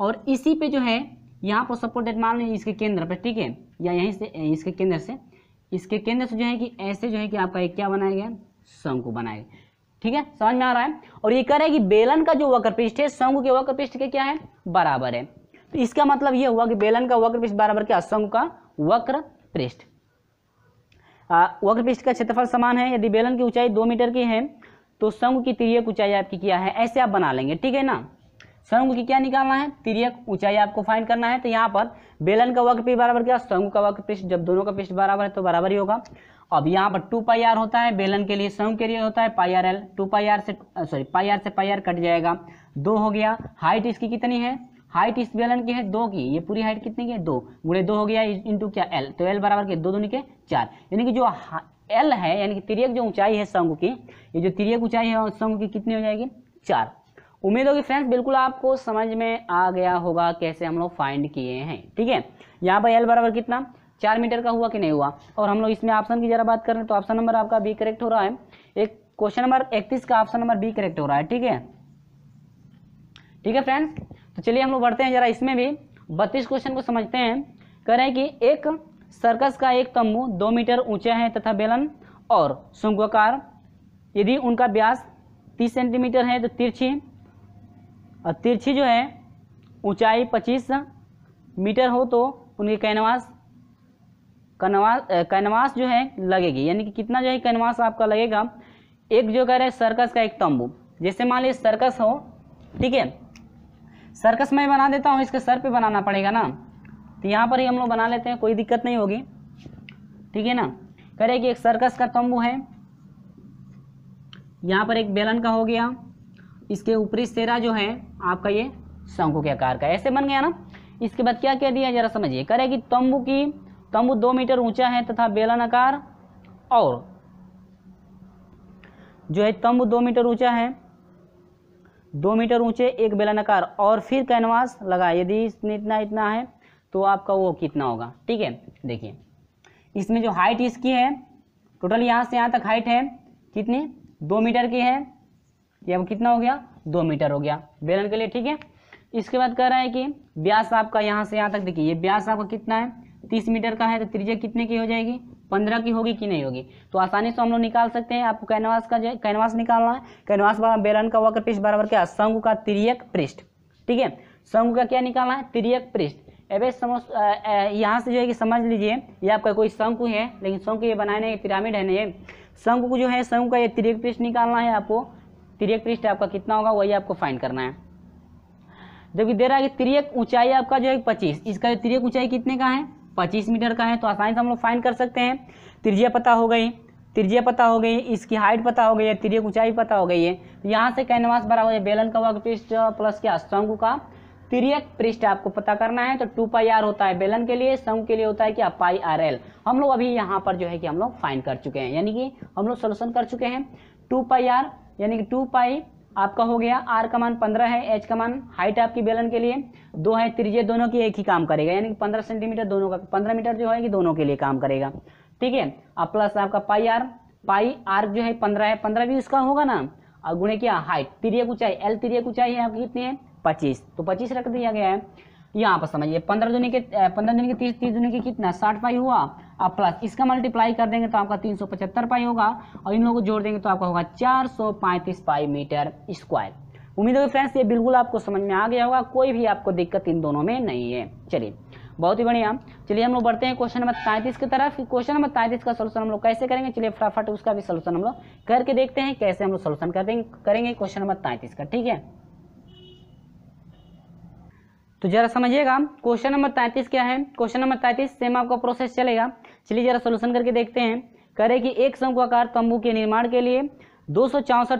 और इसी पे जो है यहाँ पर सपोर्टेड मान लीजिए इसके केंद्र पर ठीक है या यहीं से इसके केंद्र से इसके केंद्र से जो है कि ऐसे जो है कि आपका एक क्या बनाया गया शंकु बनाया गया ठीक है समझ में आ रहा है और ये कह रहा है कि बेलन का जो वक्र पृष्ठ है शंकु के वक्र पृष्ठ के क्या है बराबर है तो इसका मतलब ये हुआ कि बेलन का वक्र पृष्ठ बराबर क्या शंकु का वक्र पृष्ठ वक्र पृष्ठ का क्षेत्रफल समान है यदि बेलन की ऊंचाई दो मीटर की है तो संघ की तिरियक ऊंचाई आपकी क्या है ऐसे आप बना लेंगे ठीक है ना संघ की क्या निकालना है तिरियक ऊंचाई आपको फाइन करना है तो यहाँ पर बेलन का वक्र पृष्ठ बराबर क्या संघ का वक्र पृष्ठ जब दोनों का पृष्ठ बराबर है तो बराबर ही होगा अब यहाँ पर टू पाई आर होता है बेलन के लिए संघ के लिए होता है pi R L two pi R से सॉरी पाई आर से पाई आर कट जाएगा दो हो गया हाइट इसकी कितनी है हाइट इस बेलन की है दो की ये पूरी हाइट कितनी की है दो गुड़े दो हो गया इंटू क्या एल तो एल बराबर के दो दोनों के चार यानी कि जो एल है यानी कि तिरक जो ऊंचाई है संघ की ये जो तिरक ऊंचाई है संघ की कितनी हो जाएगी चार उम्मीद होगी फ्रेंड्स बिल्कुल आपको समझ में आ गया होगा कैसे हम लोग फाइंड किए हैं ठीक है यहाँ पर एल बराबर कितना चार मीटर का हुआ कि नहीं हुआ और हम लोग इसमें ऑप्शन की जरा बात करें तो ऑप्शन नंबर आपका बी करेक्ट हो रहा है एक क्वेश्चन नंबर इकतीस का ऑप्शन नंबर बी करेक्ट हो रहा है ठीक है ठीक है फ्रेंड्स तो चलिए हम लोग बढ़ते हैं जरा इसमें भी बत्तीस क्वेश्चन को समझते हैं कह रहे हैं कि एक सर्कस का एक तम्बू दो मीटर ऊंचा है तथा बेलन और शुंगकार यदि उनका ब्यास तीस सेंटीमीटर है तो तिरछी और तिरछी जो है ऊंचाई पच्चीस मीटर हो तो उनकी कैनवास कनवास कैनवास जो है लगेगी यानी कि कितना जो है कैनवास आपका लगेगा एक जो कह रहे हैं सर्कस का एक तंबू जैसे मान लीजिए सर्कस हो ठीक है सर्कस मैं बना देता हूँ इसके सर पे बनाना पड़ेगा ना तो यहाँ पर ही हम लोग बना लेते हैं कोई दिक्कत नहीं होगी ठीक है ना करें कि एक सर्कस का तंबू है यहाँ पर एक बेलन का हो गया इसके ऊपरी सेरा जो है आपका ये शंकु के आकार का ऐसे बन गया ना इसके बाद क्या कह दिया जरा समझिए करे कि तंबू की तंबू दो मीटर ऊंचा है तथा बेलन आकार और जो है तंबू दो मीटर ऊंचा है दो मीटर ऊंचे एक बेलनाकार और फिर कैनवास लगा यदि इसमें इतना इतना है तो आपका वो कितना होगा ठीक है देखिए इसमें जो हाइट इसकी है टोटल यहाँ से यहाँ तक हाइट है कितनी दो मीटर की है ये कितना हो गया दो मीटर हो गया बेलन के लिए ठीक है इसके बाद कह रहा है कि ब्यास आपका यहाँ से यहाँ तक देखिए ये ब्यास आपका कितना है तीस मीटर का है तो त्रिज्या कितने की हो जाएगी पंद्रह की होगी कि नहीं होगी तो आसानी से हम लोग निकाल सकते हैं आपको कैनवास का जो कैनवास निकालना है कैनवास बेलन का वक्र पृष्ठ बराबर क्या संघ का तिरियक पृष्ठ ठीक है संघ का क्या निकालना है तिरियक पृष्ठ एवे समझ यहाँ से जो है कि समझ लीजिए ये आपका कोई शंकु है लेकिन शंकु ये नहीं पिरामिड है नहीं शंकु जो है शंकु का ये तिरक पृष्ठ निकालना है आपको तिरक पृष्ठ आपका कितना होगा वही आपको फाइंड करना है जबकि दे रहा है कि तिरक ऊंचाई आपका जो है पच्चीस इसका तिरक ऊंचाई कितने का है पच्चीस मीटर का है तो आसानी से हम लोग फाइन कर सकते हैं त्रिज्या पता हो गई त्रिज्या पता हो गई इसकी हाइट पता हो गई है त्रिज्या ऊंचाई पता हो गई है तो यहाँ से कैनवास हो गया बेलन का वर्ग पृष्ठ प्लस क्या शंकु का तिरक पृष्ठ आपको पता करना है तो टू पाई आर होता है बेलन के लिए संघ के लिए होता है क्या पाई आर एल हम लोग अभी यहाँ पर जो है कि हम लोग फाइन कर चुके हैं यानी कि हम लोग सोल्यूशन कर चुके हैं टू पाई आर यानी कि टू पाई आपका हो गया आर का मान पंद्रह है एच का मान हाइट आपकी बेलन के लिए दो है त्रिजे दोनों की एक ही काम करेगा यानी कि पंद्रह सेंटीमीटर दोनों का पंद्रह मीटर जो है कि दोनों के लिए काम करेगा ठीक है अब प्लस आपका पाई आर पाई आर जो है पंद्रह है पंद्रह भी उसका होगा ना और गुणे क्या हाइट तिरक ऊंचाई एल तिरक ऊंचाई है आपकी कितनी है पच्चीस तो पच्चीस रख दिया गया है यहाँ पर समझिए पंद्रह दुनी के पंद्रह दुनी के तीस तीस दुनी के कितना साठ पाई हुआ अब प्लस इसका मल्टीप्लाई कर देंगे तो आपका तीन सौ पचहत्तर पाई होगा और इन लोगों को जोड़ देंगे तो आपका होगा चार सौ पैंतीस पाई मीटर स्क्वायर उम्मीद होगी फ्रेंड्स ये बिल्कुल आपको समझ में आ गया होगा कोई भी आपको दिक्कत इन दोनों में नहीं है चलिए बहुत ही बढ़िया चलिए हम लोग बढ़ते हैं क्वेश्चन नंबर तैंतीस की तरफ क्वेश्चन नंबर तैंतीस का सोल्यूशन हम लोग कैसे करेंगे चलिए फटाफट उसका भी सोल्यूशन हम लोग करके देखते हैं कैसे हम लोग सोल्यूशन कर देंगे करेंगे क्वेश्चन नंबर तैंतीस का ठीक है तो जरा समझिएगा क्वेश्चन नंबर तैंतीस क्या है क्वेश्चन नंबर तैंतीस सेम आपका प्रोसेस चलेगा चलिए जरा सोल्यूशन करके देखते हैं करे कि एक शंकुआकार तंबू के निर्माण के लिए दो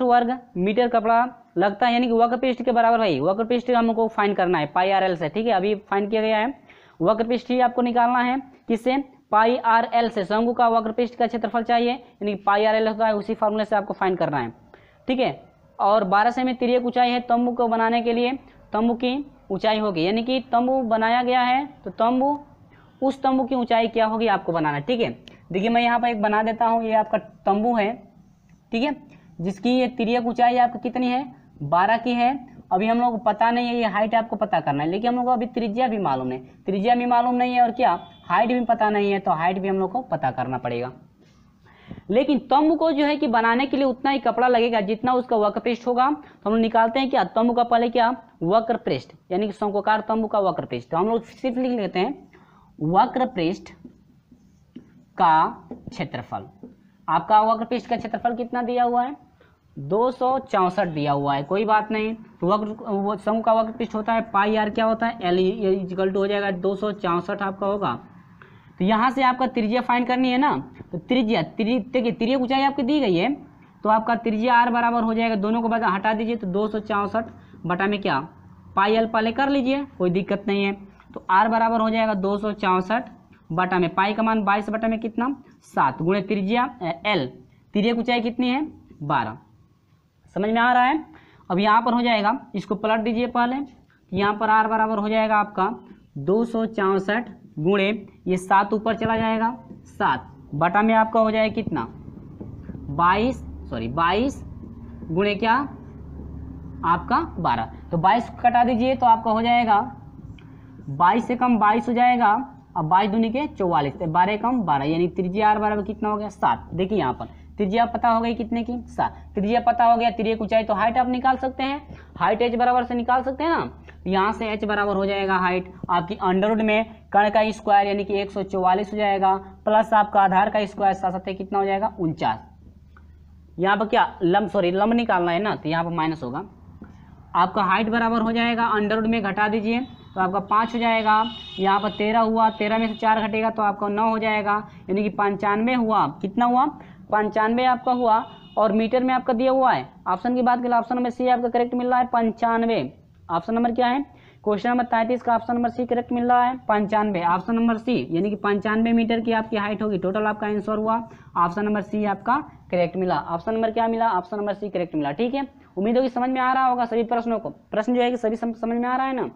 वर्ग मीटर कपड़ा लगता है यानी कि वक्र पृष्ठ के बराबर भाई वक्र पृष्ठ हमको फाइन करना है पाई आर एल से ठीक है अभी फाइन किया गया है वक्र पृष्ठ ही आपको निकालना है किससे पाई आर एल से शंकु का वक्र पृष्ठ का क्षेत्रफल चाहिए यानी कि पाई आर एल होता है उसी फार्मूले से आपको फाइन करना है ठीक है और बारह सेमी तिरक ऊंचाई है तंबू को बनाने के लिए तंबू की ऊंचाई होगी यानी कि तंबू बनाया गया है तो तंबू उस तंबू की ऊंचाई क्या होगी आपको बनाना ठीक है देखिए मैं यहाँ पर एक बना देता हूँ ये आपका तंबू है ठीक है जिसकी ये तिरक ऊंचाई आपकी कितनी है बारह की है अभी हम लोग पता नहीं है ये हाइट आपको पता करना है लेकिन हम लोग को अभी त्रिज्या भी मालूम है त्रिज्या भी मालूम नहीं है और क्या हाइट भी पता नहीं है तो हाइट भी हम लोग को पता करना पड़ेगा लेकिन तम्ब को जो है कि बनाने के लिए उतना ही कपड़ा लगेगा जितना उसका वक्र पृष्ठ होगा तो हम लोग निकालते हैं क्या तम्ब का पहले क्या वक्र पृष्ठ यानी कि शंकुकार तम्ब का वक्र पृष्ठ तो हम लोग सिर्फ लिख लेते हैं वक्र पृष्ठ का क्षेत्रफल आपका वक्र पृष्ठ का क्षेत्रफल कितना दिया हुआ है दो दिया हुआ है कोई बात नहीं तो वक्र शंकु का वक्र पृष्ठ होता है पाई आर क्या होता है एल इजिकल टू हो जाएगा दो आपका होगा तो यहाँ से आपका त्रिज्या फाइन करनी है ना तो त्रिज्या त्रि देखिए त्रिय ऊंचाई आपकी दी गई है तो आपका त्रिज्या आर बराबर हो जाएगा दोनों को बता हटा दीजिए तो दो सौ चौंसठ बटा में क्या पाई एल पाले कर लीजिए कोई दिक्कत नहीं है तो आर बराबर हो जाएगा दो सौ चौंसठ बटा में पाई का मान बाईस बटा में कितना सात गुणे त्रिज्या एल त्रिय ऊंचाई कितनी है बारह समझ में आ रहा है अब यहाँ पर हो जाएगा इसको पलट दीजिए पहले यहाँ पर आर बराबर हो जाएगा आपका दो सौ चौंसठ गुणे ये सात ऊपर चला जाएगा सात बटा में आपका हो जाएगा कितना बाईस सॉरी बाईस गुणे क्या आपका बारह तो बाईस कटा दीजिए तो आपका हो जाएगा बाईस से कम बाईस हो जाएगा और बाईस दूनी के चौवालीस तो बारह कम बारह यानी त्रिज्या आर बारह कितना हो गया सात देखिए यहाँ पर त्रिज्या पता हो गई कितने की सात त्रिज्या पता हो गया त्रिय ऊंचाई तो हाइट आप निकाल सकते हैं हाइट एज बराबर से निकाल सकते हैं ना यहाँ से h बराबर हो जाएगा हाइट आपकी अंडरवुड में कण का स्क्वायर यानी कि 144 हो जाएगा प्लस आपका आधार का स्क्वायर साथ साथ कितना हो जाएगा उनचास यहाँ पर क्या लम सॉरी लम निकालना है ना तो यहाँ पर माइनस होगा आपका हाइट बराबर हो जाएगा अंडरवुड में घटा दीजिए तो आपका पाँच हो जाएगा यहाँ पर तेरह हुआ तेरह में से चार घटेगा तो आपका नौ हो जाएगा यानी कि पंचानवे हुआ कितना हुआ पंचानवे आपका हुआ और मीटर में आपका दिया हुआ है ऑप्शन की बात करें ऑप्शन में सी आपका करेक्ट मिल रहा है पंचानवे ऑप्शन नंबर क्या है क्वेश्चन नंबर तैंतीस का ऑप्शन नंबर सी करेक्ट मिल रहा है पंचानवे ऑप्शन नंबर सी यानी कि पंचानवे मीटर की आपकी हाइट होगी टोटल आपका आंसर हुआ ऑप्शन नंबर सी आपका करेक्ट मिला ऑप्शन नंबर क्या मिला ऑप्शन नंबर सी करेक्ट मिला ठीक है उम्मीद होगी समझ में आ रहा होगा सभी प्रश्नों को प्रश्न जो है कि सभी समझ में आ रहा है ना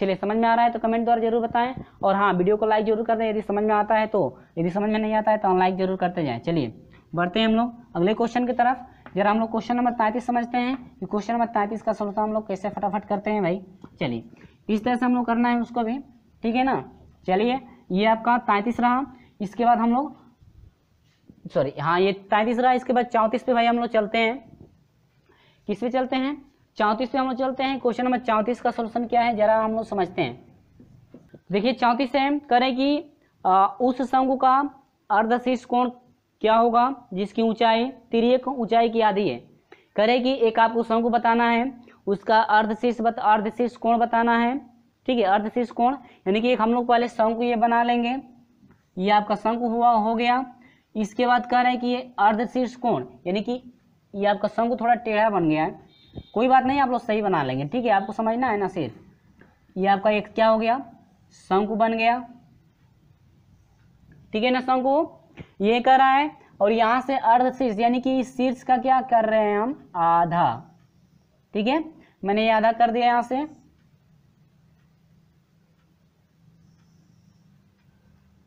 चलिए समझ में आ रहा है तो कमेंट द्वारा जरूर बताएं और हाँ वीडियो को लाइक जरूर कर दें यदि समझ में आता है तो यदि समझ में नहीं आता है तो लाइक जरूर करते जाएं चलिए बढ़ते हैं हम लोग अगले क्वेश्चन की तरफ जरा हम लोग क्वेश्चन नंबर तैंतीस समझते हैं कि क्वेश्चन नंबर तैंतीस का सोल्यूशन तो हम लोग कैसे फटाफट करते हैं भाई चलिए इस तरह से हम लोग करना है उसको भी ठीक है ना चलिए ये आपका तैंतीस रहा इसके बाद हम लोग सॉरी हाँ ये तैंतीस रहा इसके बाद चौंतीस पे भाई हम लोग चलते हैं किस पे चलते हैं चौंतीस पे हम लोग चलते हैं क्वेश्चन नंबर चौंतीस का सोल्यूशन क्या है जरा हम लोग समझते हैं देखिए चौंतीस से करें कि उस शंकु का अर्धशीर्ष कोण क्या होगा जिसकी ऊंचाई तिरक ऊंचाई की आधी है करे कि एक आपको शंकु बताना है उसका अर्धशीर्ष बत, अर्धशीर्ष कोण बताना है ठीक है अर्धशीर्ष कोण यानी कि एक हम लोग पहले शंकु ये बना लेंगे ये आपका शंकु हुआ हो गया इसके बाद कह रहे हैं कि ये अर्धशीर्ष कोण यानी कि ये आपका शंकु थोड़ा टेढ़ा बन गया है कोई बात नहीं आप लोग सही बना लेंगे ठीक है आपको समझना है ना सिर्फ ये आपका एक क्या हो गया शंकु बन गया ठीक है ना शंकु ये रहा है और यहाँ से अर्ध शीर्ष यानी कि इस शीर्ष का क्या कर रहे हैं हम आधा ठीक है मैंने ये आधा कर दिया यहाँ से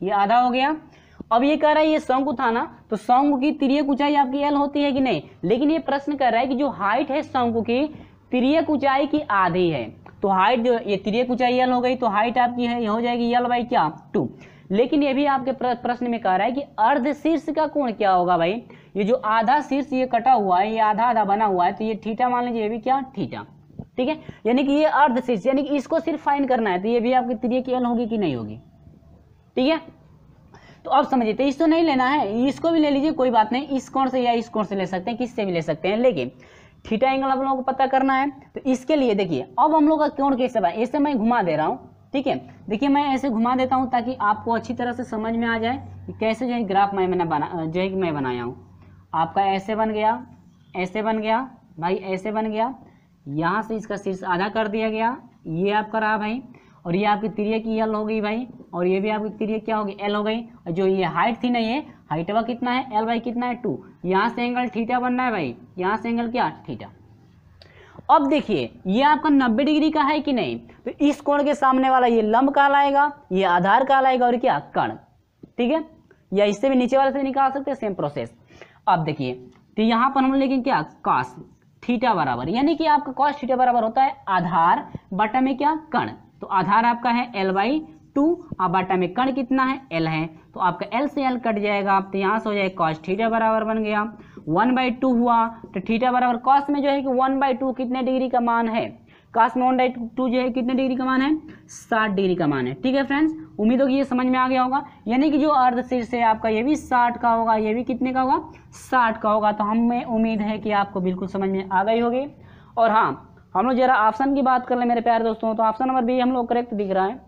ये आधा हो गया अब ये कह रहा है ये था ना तो शंकु की तिरियक ऊंचाई आपकी एल होती है कि नहीं लेकिन ये प्रश्न कर रहा है कि जो हाइट है शंकु की तिरियक ऊंचाई की आधी है तो हाइट जो ये तिरियक ऊंचाई एल हो गई तो हाइट आपकी है ये हो जाएगी एल बाई क्या टू लेकिन ये भी आपके प्रश्न में कह रहा है कि अर्ध शीर्ष का कोण क्या होगा भाई ये जो आधा शीर्ष ये कटा हुआ है ये आधा आधा बना हुआ है तो ये ठीठा मान लीजिए ये भी क्या ठीठा ठीक है यानी कि ये अर्ध शीर्ष यानी कि इसको सिर्फ फाइन करना है तो ये भी आपकी त्रिय की एल होगी कि नहीं होगी ठीक है तो अब समझिए तो इसको नहीं लेना है इसको भी ले लीजिए कोई बात नहीं इस कोण से या इस कोण से ले सकते हैं किससे भी ले सकते हैं लेकिन थीटा एंगल आप लोगों को पता करना है तो इसके लिए देखिए अब हम लोग का कोण कैसे बना ऐसे मैं घुमा दे रहा हूँ ठीक है देखिए मैं ऐसे घुमा देता हूँ ताकि आपको अच्छी तरह से समझ में आ जाए कि कैसे जो है ग्राफ मैं मैंने बना जो है कि मैं बनाया हूँ आपका ऐसे बन गया ऐसे बन गया भाई ऐसे बन गया यहाँ से इसका शीर्ष आधा कर दिया गया ये आपका रहा भाई और ये आपकी त्रिय की एल हो गई भाई और ये भी आपकी त्रिय क्या होगी एल हो गई और जो ये हाइट थी ना ये हाइट वह कितना है एल भाई कितना है टू यहाँ से एंगल ठीटा बनना है भाई यहाँ से एंगल क्या ठीटा अब देखिए ये आपका नब्बे डिग्री का है कि नहीं तो इस कोण के सामने वाला ये लंब कहलाएगा ये आधार कहलाएगा और क्या कर्ण ठीक है या इससे भी नीचे वाले से निकाल सकते हैं सेम प्रोसेस अब देखिए तो यहां पर हम लेकिन क्या कास थीटा बराबर यानी कि आपका कॉस थीटा बराबर होता है आधार बटा में क्या कर्ण तो आधार आपका है एल बाई टू और बटा में कर्ण कितना है एल है तो आपका एल से एल कट जाएगा आप तो यहाँ से हो जाएगा कॉस थीटा बराबर बन गया वन बाई टू हुआ तो थीटा बराबर कॉस में जो है कि वन बाई टू कितने डिग्री का मान है कास्मोन डाइट टू जो है कितने डिग्री का मान है साठ डिग्री का मान है ठीक है फ्रेंड्स उम्मीद होगी ये समझ में आ गया होगा यानी कि जो अर्ध शीर्ष है आपका ये भी साठ का होगा ये भी कितने का होगा साठ का होगा तो हमें उम्मीद है कि आपको बिल्कुल समझ में आ गई होगी और हाँ हम लोग जरा ऑप्शन की बात कर ले मेरे प्यारे दोस्तों तो ऑप्शन नंबर बी हम लोग करेक्ट दिख रहा है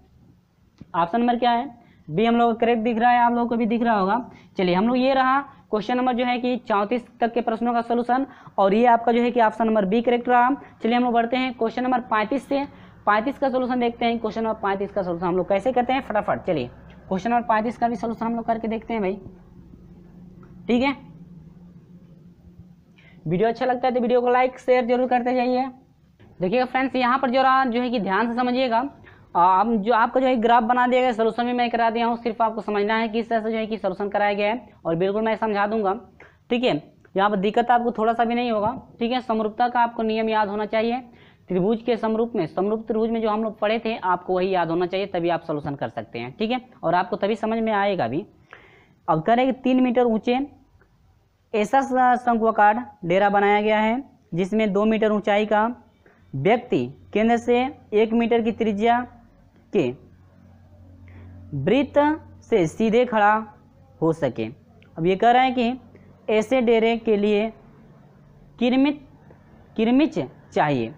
ऑप्शन नंबर क्या है बी हम लोग करेक्ट दिख रहा है आप लोग को भी दिख रहा होगा चलिए हम लोग ये रहा क्वेश्चन नंबर जो है कि चौंतीस तक के प्रश्नों का सोल्यूशन और ये आपका जो है कि ऑप्शन नंबर बी करेक्ट रहा चलिए हम लोग बढ़ते हैं क्वेश्चन नंबर पैंतीस से पैंतीस का सोल्यूशन देखते हैं क्वेश्चन नंबर पैंतीस का सोल्यूशन हम लोग कैसे करते हैं फटाफट चलिए क्वेश्चन नंबर पैंतीस का भी सोल्यूशन हम लोग करके देखते हैं भाई ठीक है वीडियो अच्छा लगता है तो वीडियो को लाइक शेयर जरूर करते जाइए देखिएगा फ्रेंड्स यहाँ पर जो रहा जो है कि ध्यान से समझिएगा आप जो आपका जो है ग्राफ बना दिया गया सोलूशन भी मैं करा दिया हूँ सिर्फ आपको समझना है किस तरह से जो है कि सोलूशन कराया गया है और बिल्कुल मैं समझा दूंगा ठीक है यहाँ पर दिक्कत आपको थोड़ा सा भी नहीं होगा ठीक है समरूपता का आपको नियम याद होना चाहिए त्रिभुज के समरूप में समरूप त्रिभुज में जो हम लोग पढ़े थे आपको वही याद होना चाहिए तभी आप सोल्यूशन कर सकते हैं ठीक है और आपको तभी समझ में आएगा भी अब करें तीन मीटर ऊँचे ऐसा शंकुआकार डेरा बनाया गया है जिसमें दो मीटर ऊंचाई का व्यक्ति केंद्र से एक मीटर की त्रिज्या के वृत्त से सीधे खड़ा हो सके अब ये कह रहे हैं कि ऐसे डेरे के लिए किरमित किरमिच चाहिए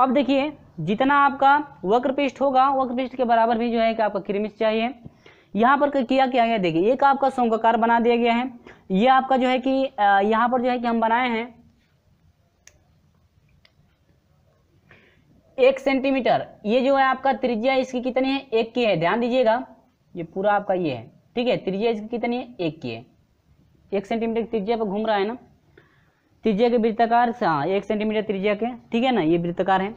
अब देखिए जितना आपका वक्र पृष्ठ होगा वक्र पृष्ठ के बराबर भी जो है कि आपका किरमिच चाहिए यहाँ पर किया क्या गया देखिए एक आपका सोंगाकार बना दिया गया है ये आपका जो है कि यहाँ पर जो है कि हम बनाए हैं एक सेंटीमीटर ये जो है आपका त्रिज्या इसकी कितनी है एक की है ध्यान दीजिएगा ये पूरा आपका ये है ठीक है त्रिज्या इसकी कितनी है एक की है एक सेंटीमीटर त्रिज्या पर घूम रहा है ना त्रिज्या के वृत्ताकार हाँ एक सेंटीमीटर त्रिज्या के ठीक है ना ये वृत्ताकार है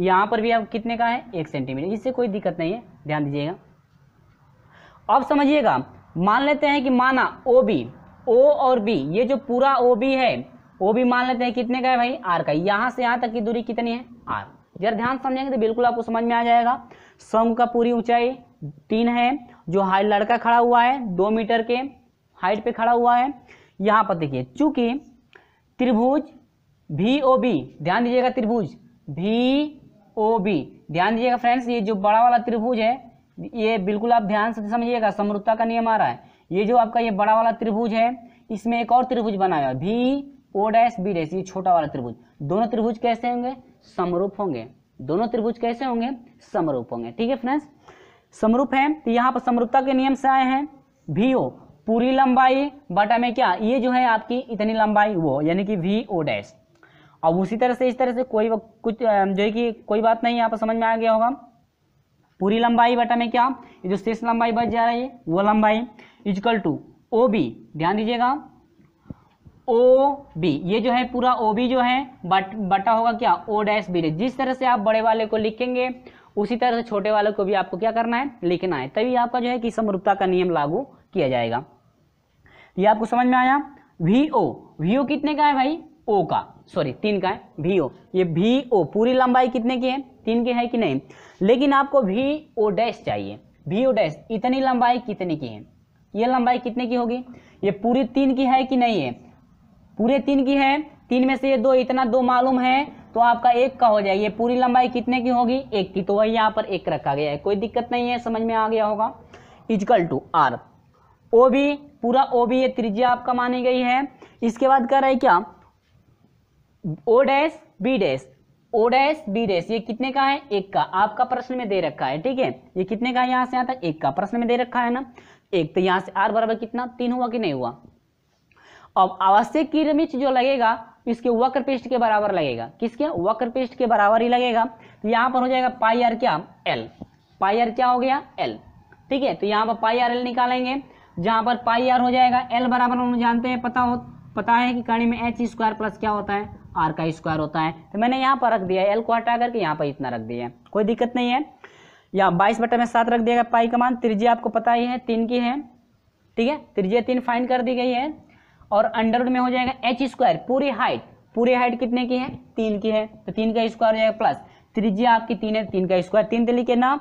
यहाँ पर भी आप कितने का है एक सेंटीमीटर इससे कोई दिक्कत नहीं है ध्यान दीजिएगा अब समझिएगा मान लेते हैं कि माना ओ बी ओ और बी ये जो पूरा ओ बी है ओ बी मान लेते हैं कितने का है भाई आर का यहाँ से यहाँ तक की दूरी कितनी है आर जरा ध्यान समझेंगे तो बिल्कुल आपको समझ में आ जाएगा शंख का पूरी ऊंचाई तीन है जो हाई लड़का खड़ा हुआ है दो मीटर के हाइट पे खड़ा हुआ है यहाँ पर देखिए चूंकि त्रिभुज भी ओ बी ध्यान दीजिएगा त्रिभुज भी ओ बी ध्यान दीजिएगा फ्रेंड्स ये जो बड़ा वाला त्रिभुज है ये बिल्कुल आप ध्यान से समझिएगा समरूपता का नियम आ रहा है ये जो आपका ये बड़ा वाला त्रिभुज है इसमें एक और त्रिभुज बनाया हुआ है भी ओ डैश बी डैश ये छोटा वाला त्रिभुज दोनों त्रिभुज कैसे होंगे समरूप होंगे दोनों त्रिभुज कैसे होंगे समरूप होंगे ठीक है फ्रेंड्स समरूप है तो यहाँ पर समरूपता के नियम से आए हैं भी ओ पूरी लंबाई बटा में क्या ये जो है आपकी इतनी लंबाई वो यानी कि वी ओ डैश अब उसी तरह से इस तरह से कोई कुछ जो है कि कोई बात नहीं यहाँ पर समझ में आ गया होगा पूरी लंबाई बटा में क्या ये जो शेष लंबाई बच जा रही है वो लंबाई इजकल टू ओ बी ध्यान दीजिएगा ओ बी ये जो है पूरा ओ बी जो है बट बटा होगा क्या ओ डैश बी जिस तरह से आप बड़े वाले को लिखेंगे उसी तरह से छोटे वाले को भी आपको क्या करना है लिखना है तभी आपका जो है कि समरूपता का नियम लागू किया जाएगा ये आपको समझ में आया वी ओ वी ओ कितने का है भाई ओ का सॉरी तीन का है वी ओ ये वी ओ पूरी लंबाई कितने की है तीन की है कि नहीं लेकिन आपको वी ओ डैश चाहिए वी ओ डैश इतनी लंबाई कितने की है ये लंबाई कितने की होगी ये पूरी तीन की है कि नहीं है पूरे तीन की है तीन में से ये दो इतना दो मालूम है तो आपका एक का हो जाए ये पूरी लंबाई कितने की होगी एक की तो वही यहाँ पर एक रखा गया है कोई दिक्कत नहीं है समझ में आ गया होगा equal to R O B पूरा ओ भी ये त्रिज्या आपका मानी गई है इसके बाद कह रहे क्या O dash B dash O dash B dash ये कितने का है एक का आपका प्रश्न में दे रखा है ठीक है ये कितने का यहाँ से आता है एक का प्रश्न में दे रखा है ना एक तो यहाँ से आर बराबर कितना तीन हुआ कि नहीं हुआ अब आवश्यक किरमिच जो लगेगा इसके वक्र पेस्ट के बराबर लगेगा किसके वक्र पेस्ट के बराबर ही लगेगा तो यहाँ पर हो जाएगा पाई आर क्या एल पाई आर क्या हो गया एल ठीक है तो यहाँ पर पाई आर एल निकालेंगे जहाँ पर पाई आर हो जाएगा एल बराबर हम जानते हैं पता हो पता है कि कणी में एच स्क्वायर प्लस क्या होता है आर का स्क्वायर होता है तो मैंने यहाँ पर रख दिया एल को हटा करके यहाँ पर इतना रख दिया है कोई दिक्कत नहीं है यहाँ बाईस बटा में सात रख दिया पाई का मान त्रिज्या आपको पता ही है तीन की है ठीक है त्रिज्या तीन फाइन कर दी गई है और अंडर में हो जाएगा एच स्क्वायर पूरी हाइट पूरी हाइट कितने की है तीन की है तो तीन का स्क्वायर हो जाएगा प्लस त्रिज्या आपकी तीन है तीन का स्क्वायर तीन तिली के नाम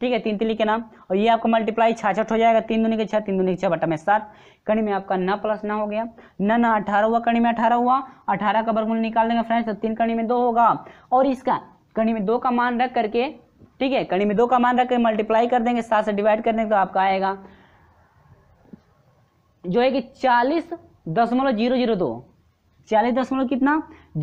ठीक है तीन तिली के नाम और ये आपका मल्टीप्लाई छाछठ हो जाएगा तीन दुनिया छः तीन दुनिया छः बटा में सात कड़ी में आपका न प्लस न हो गया न न अठारह हुआ कड़ी में अठारह हुआ अठारह का वर्गमूल निकाल देंगे फ्रेंड्स तो तीन कड़ी में दो होगा और इसका कड़ी में दो का मान रख करके ठीक है कड़ी में दो का मान रख कर मल्टीप्लाई कर देंगे सात से डिवाइड कर देंगे तो आपका आएगा जो है कि चालीस दशमलव जीरो जीरो दो चालीस दशमलव कितना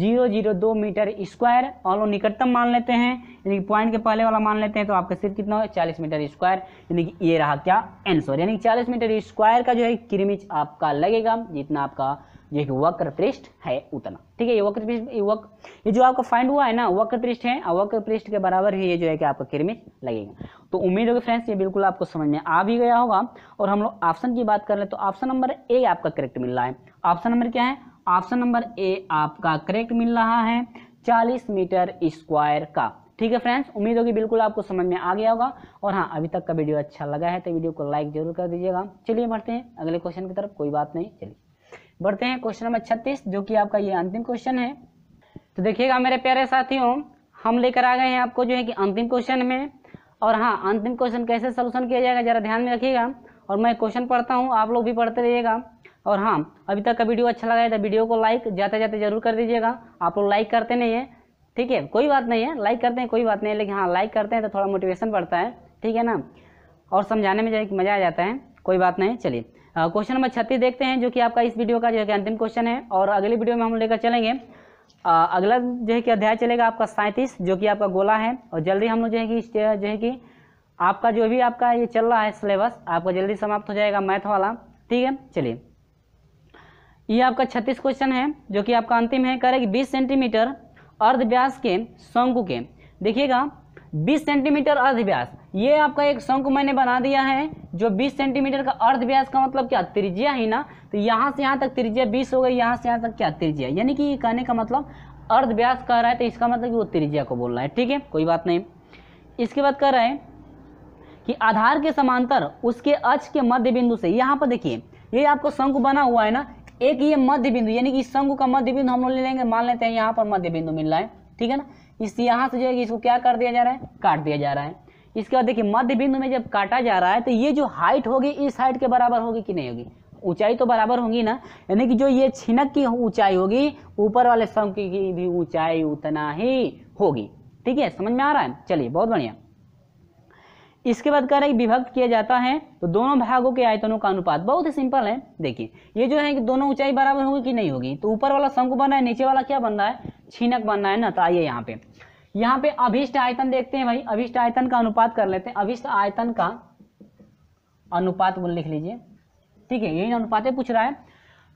जीरो जीरो दो मीटर स्क्वायर और निकटतम मान लेते हैं यानी कि पॉइंट के पहले वाला मान लेते हैं तो आपका सिर्फ कितना होगा चालीस मीटर स्क्वायर यानी कि ये रहा क्या आंसर यानी कि चालीस मीटर स्क्वायर का जो है किरमिच आपका लगेगा जितना आपका ये वक्र पृष्ठ है उतना ठीक है ये वक्र पृष्ठ ये वक्र ये जो आपका फाइंड हुआ है ना वक्र पृष्ठ है वक्र पृष्ठ के बराबर ही ये जो है कि आपका किरमिच लगेगा तो उम्मीद होगी फ्रेंड्स ये बिल्कुल आपको समझ में आ भी गया होगा और हम लोग ऑप्शन की बात कर ले तो ऑप्शन नंबर ए आपका करेक्ट मिल रहा है ऑप्शन नंबर क्या है ऑप्शन नंबर ए आपका करेक्ट मिल रहा है चालीस मीटर स्क्वायर का ठीक है फ्रेंड्स उम्मीद होगी बिल्कुल आपको समझ में आ गया होगा और हाँ अभी तक का वीडियो अच्छा लगा है तो वीडियो को लाइक जरूर कर दीजिएगा चलिए बढ़ते हैं अगले क्वेश्चन की तरफ कोई बात नहीं चलिए बढ़ते हैं क्वेश्चन नंबर छत्तीस जो कि आपका ये अंतिम क्वेश्चन है तो देखिएगा मेरे प्यारे साथियों हम लेकर आ गए हैं आपको जो है कि अंतिम क्वेश्चन में और हाँ अंतिम क्वेश्चन कैसे सोल्यूशन किया जाएगा जरा ध्यान में रखिएगा और मैं क्वेश्चन पढ़ता हूँ आप लोग भी पढ़ते रहिएगा और हाँ अभी तक का वीडियो अच्छा लगा है तो वीडियो को लाइक जाते जाते जरूर कर दीजिएगा आप लोग लाइक करते नहीं है ठीक है कोई बात नहीं है लाइक करते हैं कोई बात नहीं है लेकिन हाँ लाइक करते हैं तो थोड़ा मोटिवेशन बढ़ता है ठीक है ना और समझाने में जो है मज़ा आ जाता है कोई बात नहीं चलिए क्वेश्चन नंबर छत्तीस देखते हैं जो कि आपका इस वीडियो का जो है अंतिम क्वेश्चन है और अगली वीडियो में हम लेकर चलेंगे आ, अगला जो है कि अध्याय चलेगा आपका सैंतीस जो कि आपका गोला है और जल्दी हम लोग जो है कि जो है कि आपका जो भी आपका ये चल रहा है सिलेबस आपका जल्दी समाप्त हो जाएगा मैथ वाला ठीक है चलिए ये आपका छत्तीस क्वेश्चन है जो कि आपका अंतिम है करेगी बीस सेंटीमीटर अर्धव्यास के शंकु के देखिएगा 20 सेंटीमीटर अर्धव्यास ये आपका एक शंकु मैंने बना दिया है जो 20 सेंटीमीटर का अर्धव्यास का मतलब क्या त्रिज्या ही ना तो यहाँ से यहाँ तक त्रिज्या 20 हो गई यहाँ से यहाँ तक क्या त्रिज्या यानी कि ये कहने का मतलब अर्धव्यास कह रहा है तो इसका मतलब कि वो त्रिज्या को बोल रहा है ठीक है कोई बात नहीं इसके बाद कह रहा है कि आधार के समांतर उसके अक्ष के मध्य बिंदु से यहाँ पर देखिए ये आपको शंकु बना हुआ है ना एक ये मध्य बिंदु यानी कि इस शंकु का मध्य बिंदु हम लोग ले लेंगे मान लेते हैं यहाँ पर मध्य बिंदु मिल रहा है ठीक है ना इस यहाँ से जो है इसको क्या कर दिया जा रहा है काट दिया जा रहा है इसके बाद देखिए मध्य बिंदु में जब काटा जा रहा है तो ये जो हाइट होगी इस हाइट के बराबर होगी कि नहीं होगी ऊंचाई तो बराबर होगी ना यानी कि जो ये छिनक की ऊंचाई होगी ऊपर वाले शंख की भी ऊंचाई उतना ही होगी ठीक है समझ में आ रहा है चलिए बहुत बढ़िया इसके बाद कह रहा है कि विभक्त किया जाता है तो दोनों भागों के आयतनों का अनुपात बहुत ही सिंपल है देखिए ये जो है कि दोनों ऊंचाई बराबर होगी कि नहीं होगी तो ऊपर वाला शंकु बन रहा है नीचे वाला क्या बन रहा है छीनक बन रहा है ना तो आइए यहाँ पे यहाँ पे अभिष्ट आयतन देखते हैं भाई अभिष्ट आयतन का अनुपात कर लेते हैं अभिष्ट आयतन का अनुपात बोल लिख लीजिए ठीक है यही अनुपात पूछ रहा है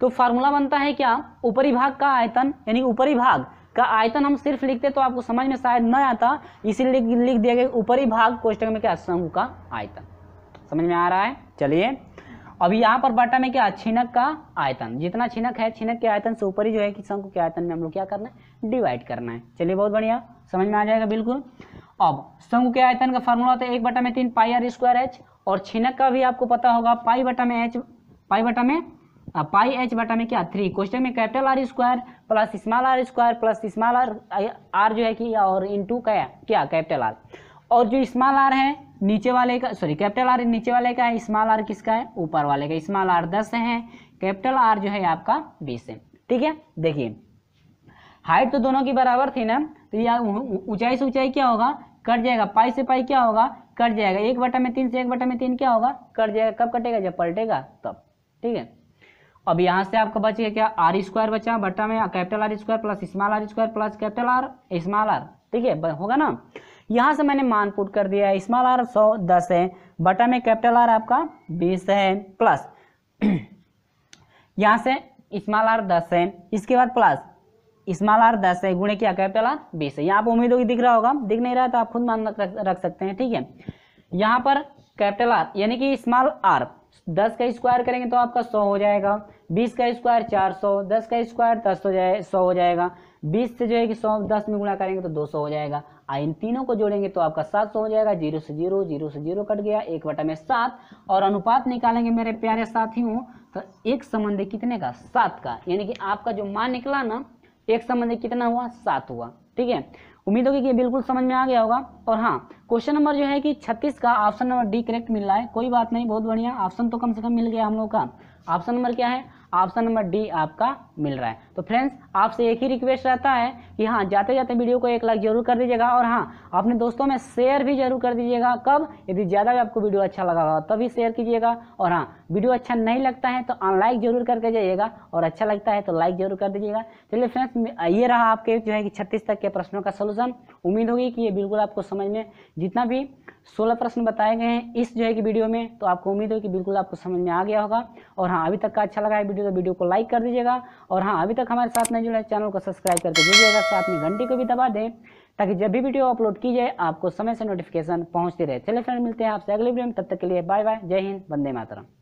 तो फार्मूला बनता है क्या ऊपरी भाग का आयतन यानी ऊपरी भाग का आयतन हम सिर्फ लिखते तो आपको समझ में शायद न आता इसीलिए लिख, लिख दिया गया ऊपरी भाग कोष्टक में क्या शंकु का आयतन समझ में आ रहा है चलिए अभी यहाँ पर बाटा में क्या छिनक का आयतन जितना छिनक है छिनक के आयतन से ऊपर ही जो है कि शंकु के आयतन में हम लोग क्या करना है डिवाइड करना है चलिए बहुत बढ़िया समझ में आ जाएगा बिल्कुल अब शंकु के आयतन का फॉर्मूला होता है एक बटा में तीन पाई आर स्क्वायर एच और छिनक का भी आपको पता होगा पाई बटा में एच पाई बटा में पाई हाँ, एच बटा में क्या थ्री क्वेश्चन में capital R square plus small R square plus small R R जो है कि और इंटू क्या क्या कैपिटल आर और जो स्मॉल आर है नीचे वाले का सॉरी कैपिटल आर नीचे वाले का है स्मॉल आर किसका है ऊपर वाले का स्मॉल आर दस है कैपिटल आर जो है आपका बीस है ठीक है देखिए हाइट तो दोनों की बराबर थी ना तो यह ऊंचाई से ऊंचाई क्या होगा कट जाएगा पाई से पाई क्या होगा कट जाएगा एक बटा में तीन से एक बटा में तीन क्या होगा कट जाएगा कब कटेगा जब पलटेगा तब ठीक है अब यहाँ से आपका बचेगा क्या आर स्क्वायर बचा बटा में capital R square plus small R square plus capital R small R ठीक है होगा ना यहाँ से मैंने मान पुट कर दिया है स्मॉल आर सौ दस है बटा में कैपिटल आर आपका बीस है प्लस यहाँ से स्मॉल आर दस है इसके बाद प्लस स्मॉल आर दस है गुणे क्या कैपिटल आर बीस है यहाँ पर उम्मीद होगी दिख रहा होगा दिख नहीं रहा है तो आप खुद मान रख, रख सकते हैं ठीक है यहाँ पर कैपिटल आर यानी कि स्मॉल आर दस का स्क्वायर करेंगे तो आपका सौ हो जाएगा बीस का स्क्वायर चार सौ दस का स्क्वायर दस हो जाए सौ हो जाएगा बीस से जो है कि सौ दस में गुणा करेंगे तो दो सौ हो जाएगा आ इन तीनों को जोड़ेंगे तो आपका सात सौ हो जाएगा जीरो से जीरो जीरो से जीरो कट गया एक बटा में सात और अनुपात निकालेंगे मेरे प्यारे साथियों तो एक संबंध कितने का सात का यानी कि आपका जो मान निकला ना एक संबंध कितना हुआ सात हुआ ठीक है उम्मीद होगी कि ये बिल्कुल समझ में आ गया होगा और हाँ क्वेश्चन नंबर जो है कि छत्तीस का ऑप्शन नंबर डी करेक्ट मिल रहा है कोई बात नहीं बहुत बढ़िया ऑप्शन तो कम से कम मिल गया हम लोग का ऑप्शन नंबर क्या है ऑप्शन नंबर डी आपका मिल रहा है तो फ्रेंड्स आपसे एक ही रिक्वेस्ट रहता है कि हाँ जाते जाते वीडियो को एक लाइक जरूर कर दीजिएगा और हाँ अपने दोस्तों में शेयर भी जरूर कर दीजिएगा कब यदि ज़्यादा भी आपको वीडियो अच्छा लगा होगा तभी शेयर कीजिएगा और हाँ वीडियो अच्छा नहीं लगता है तो अनलाइक जरूर करके जाइएगा और अच्छा लगता है तो लाइक जरूर कर दीजिएगा चलिए फ्रेंड्स ये रहा आपके जो है कि छत्तीस तक के प्रश्नों का सोल्यूशन उम्मीद होगी कि ये बिल्कुल आपको समझ में जितना भी सोलह प्रश्न बताए गए हैं इस जो है कि वीडियो में तो आपको उम्मीद हो कि बिल्कुल आपको समझ में आ गया होगा और हाँ अभी तक का अच्छा लगा है वीडियो तो वीडियो को लाइक कर दीजिएगा और हाँ अभी तक हमारे साथ नहीं जुड़ा चैनल को सब्सक्राइब करके दीजिएगा साथ में घंटी को भी दबा दें ताकि जब भी वीडियो अपलोड की जाए आपको समय से नोटिफिकेशन पहुंचती रहे चले फ्रेंड मिलते हैं आपसे अगले वीडियो में तब तक के लिए बाय बाय जय हिंद वंदे मातरम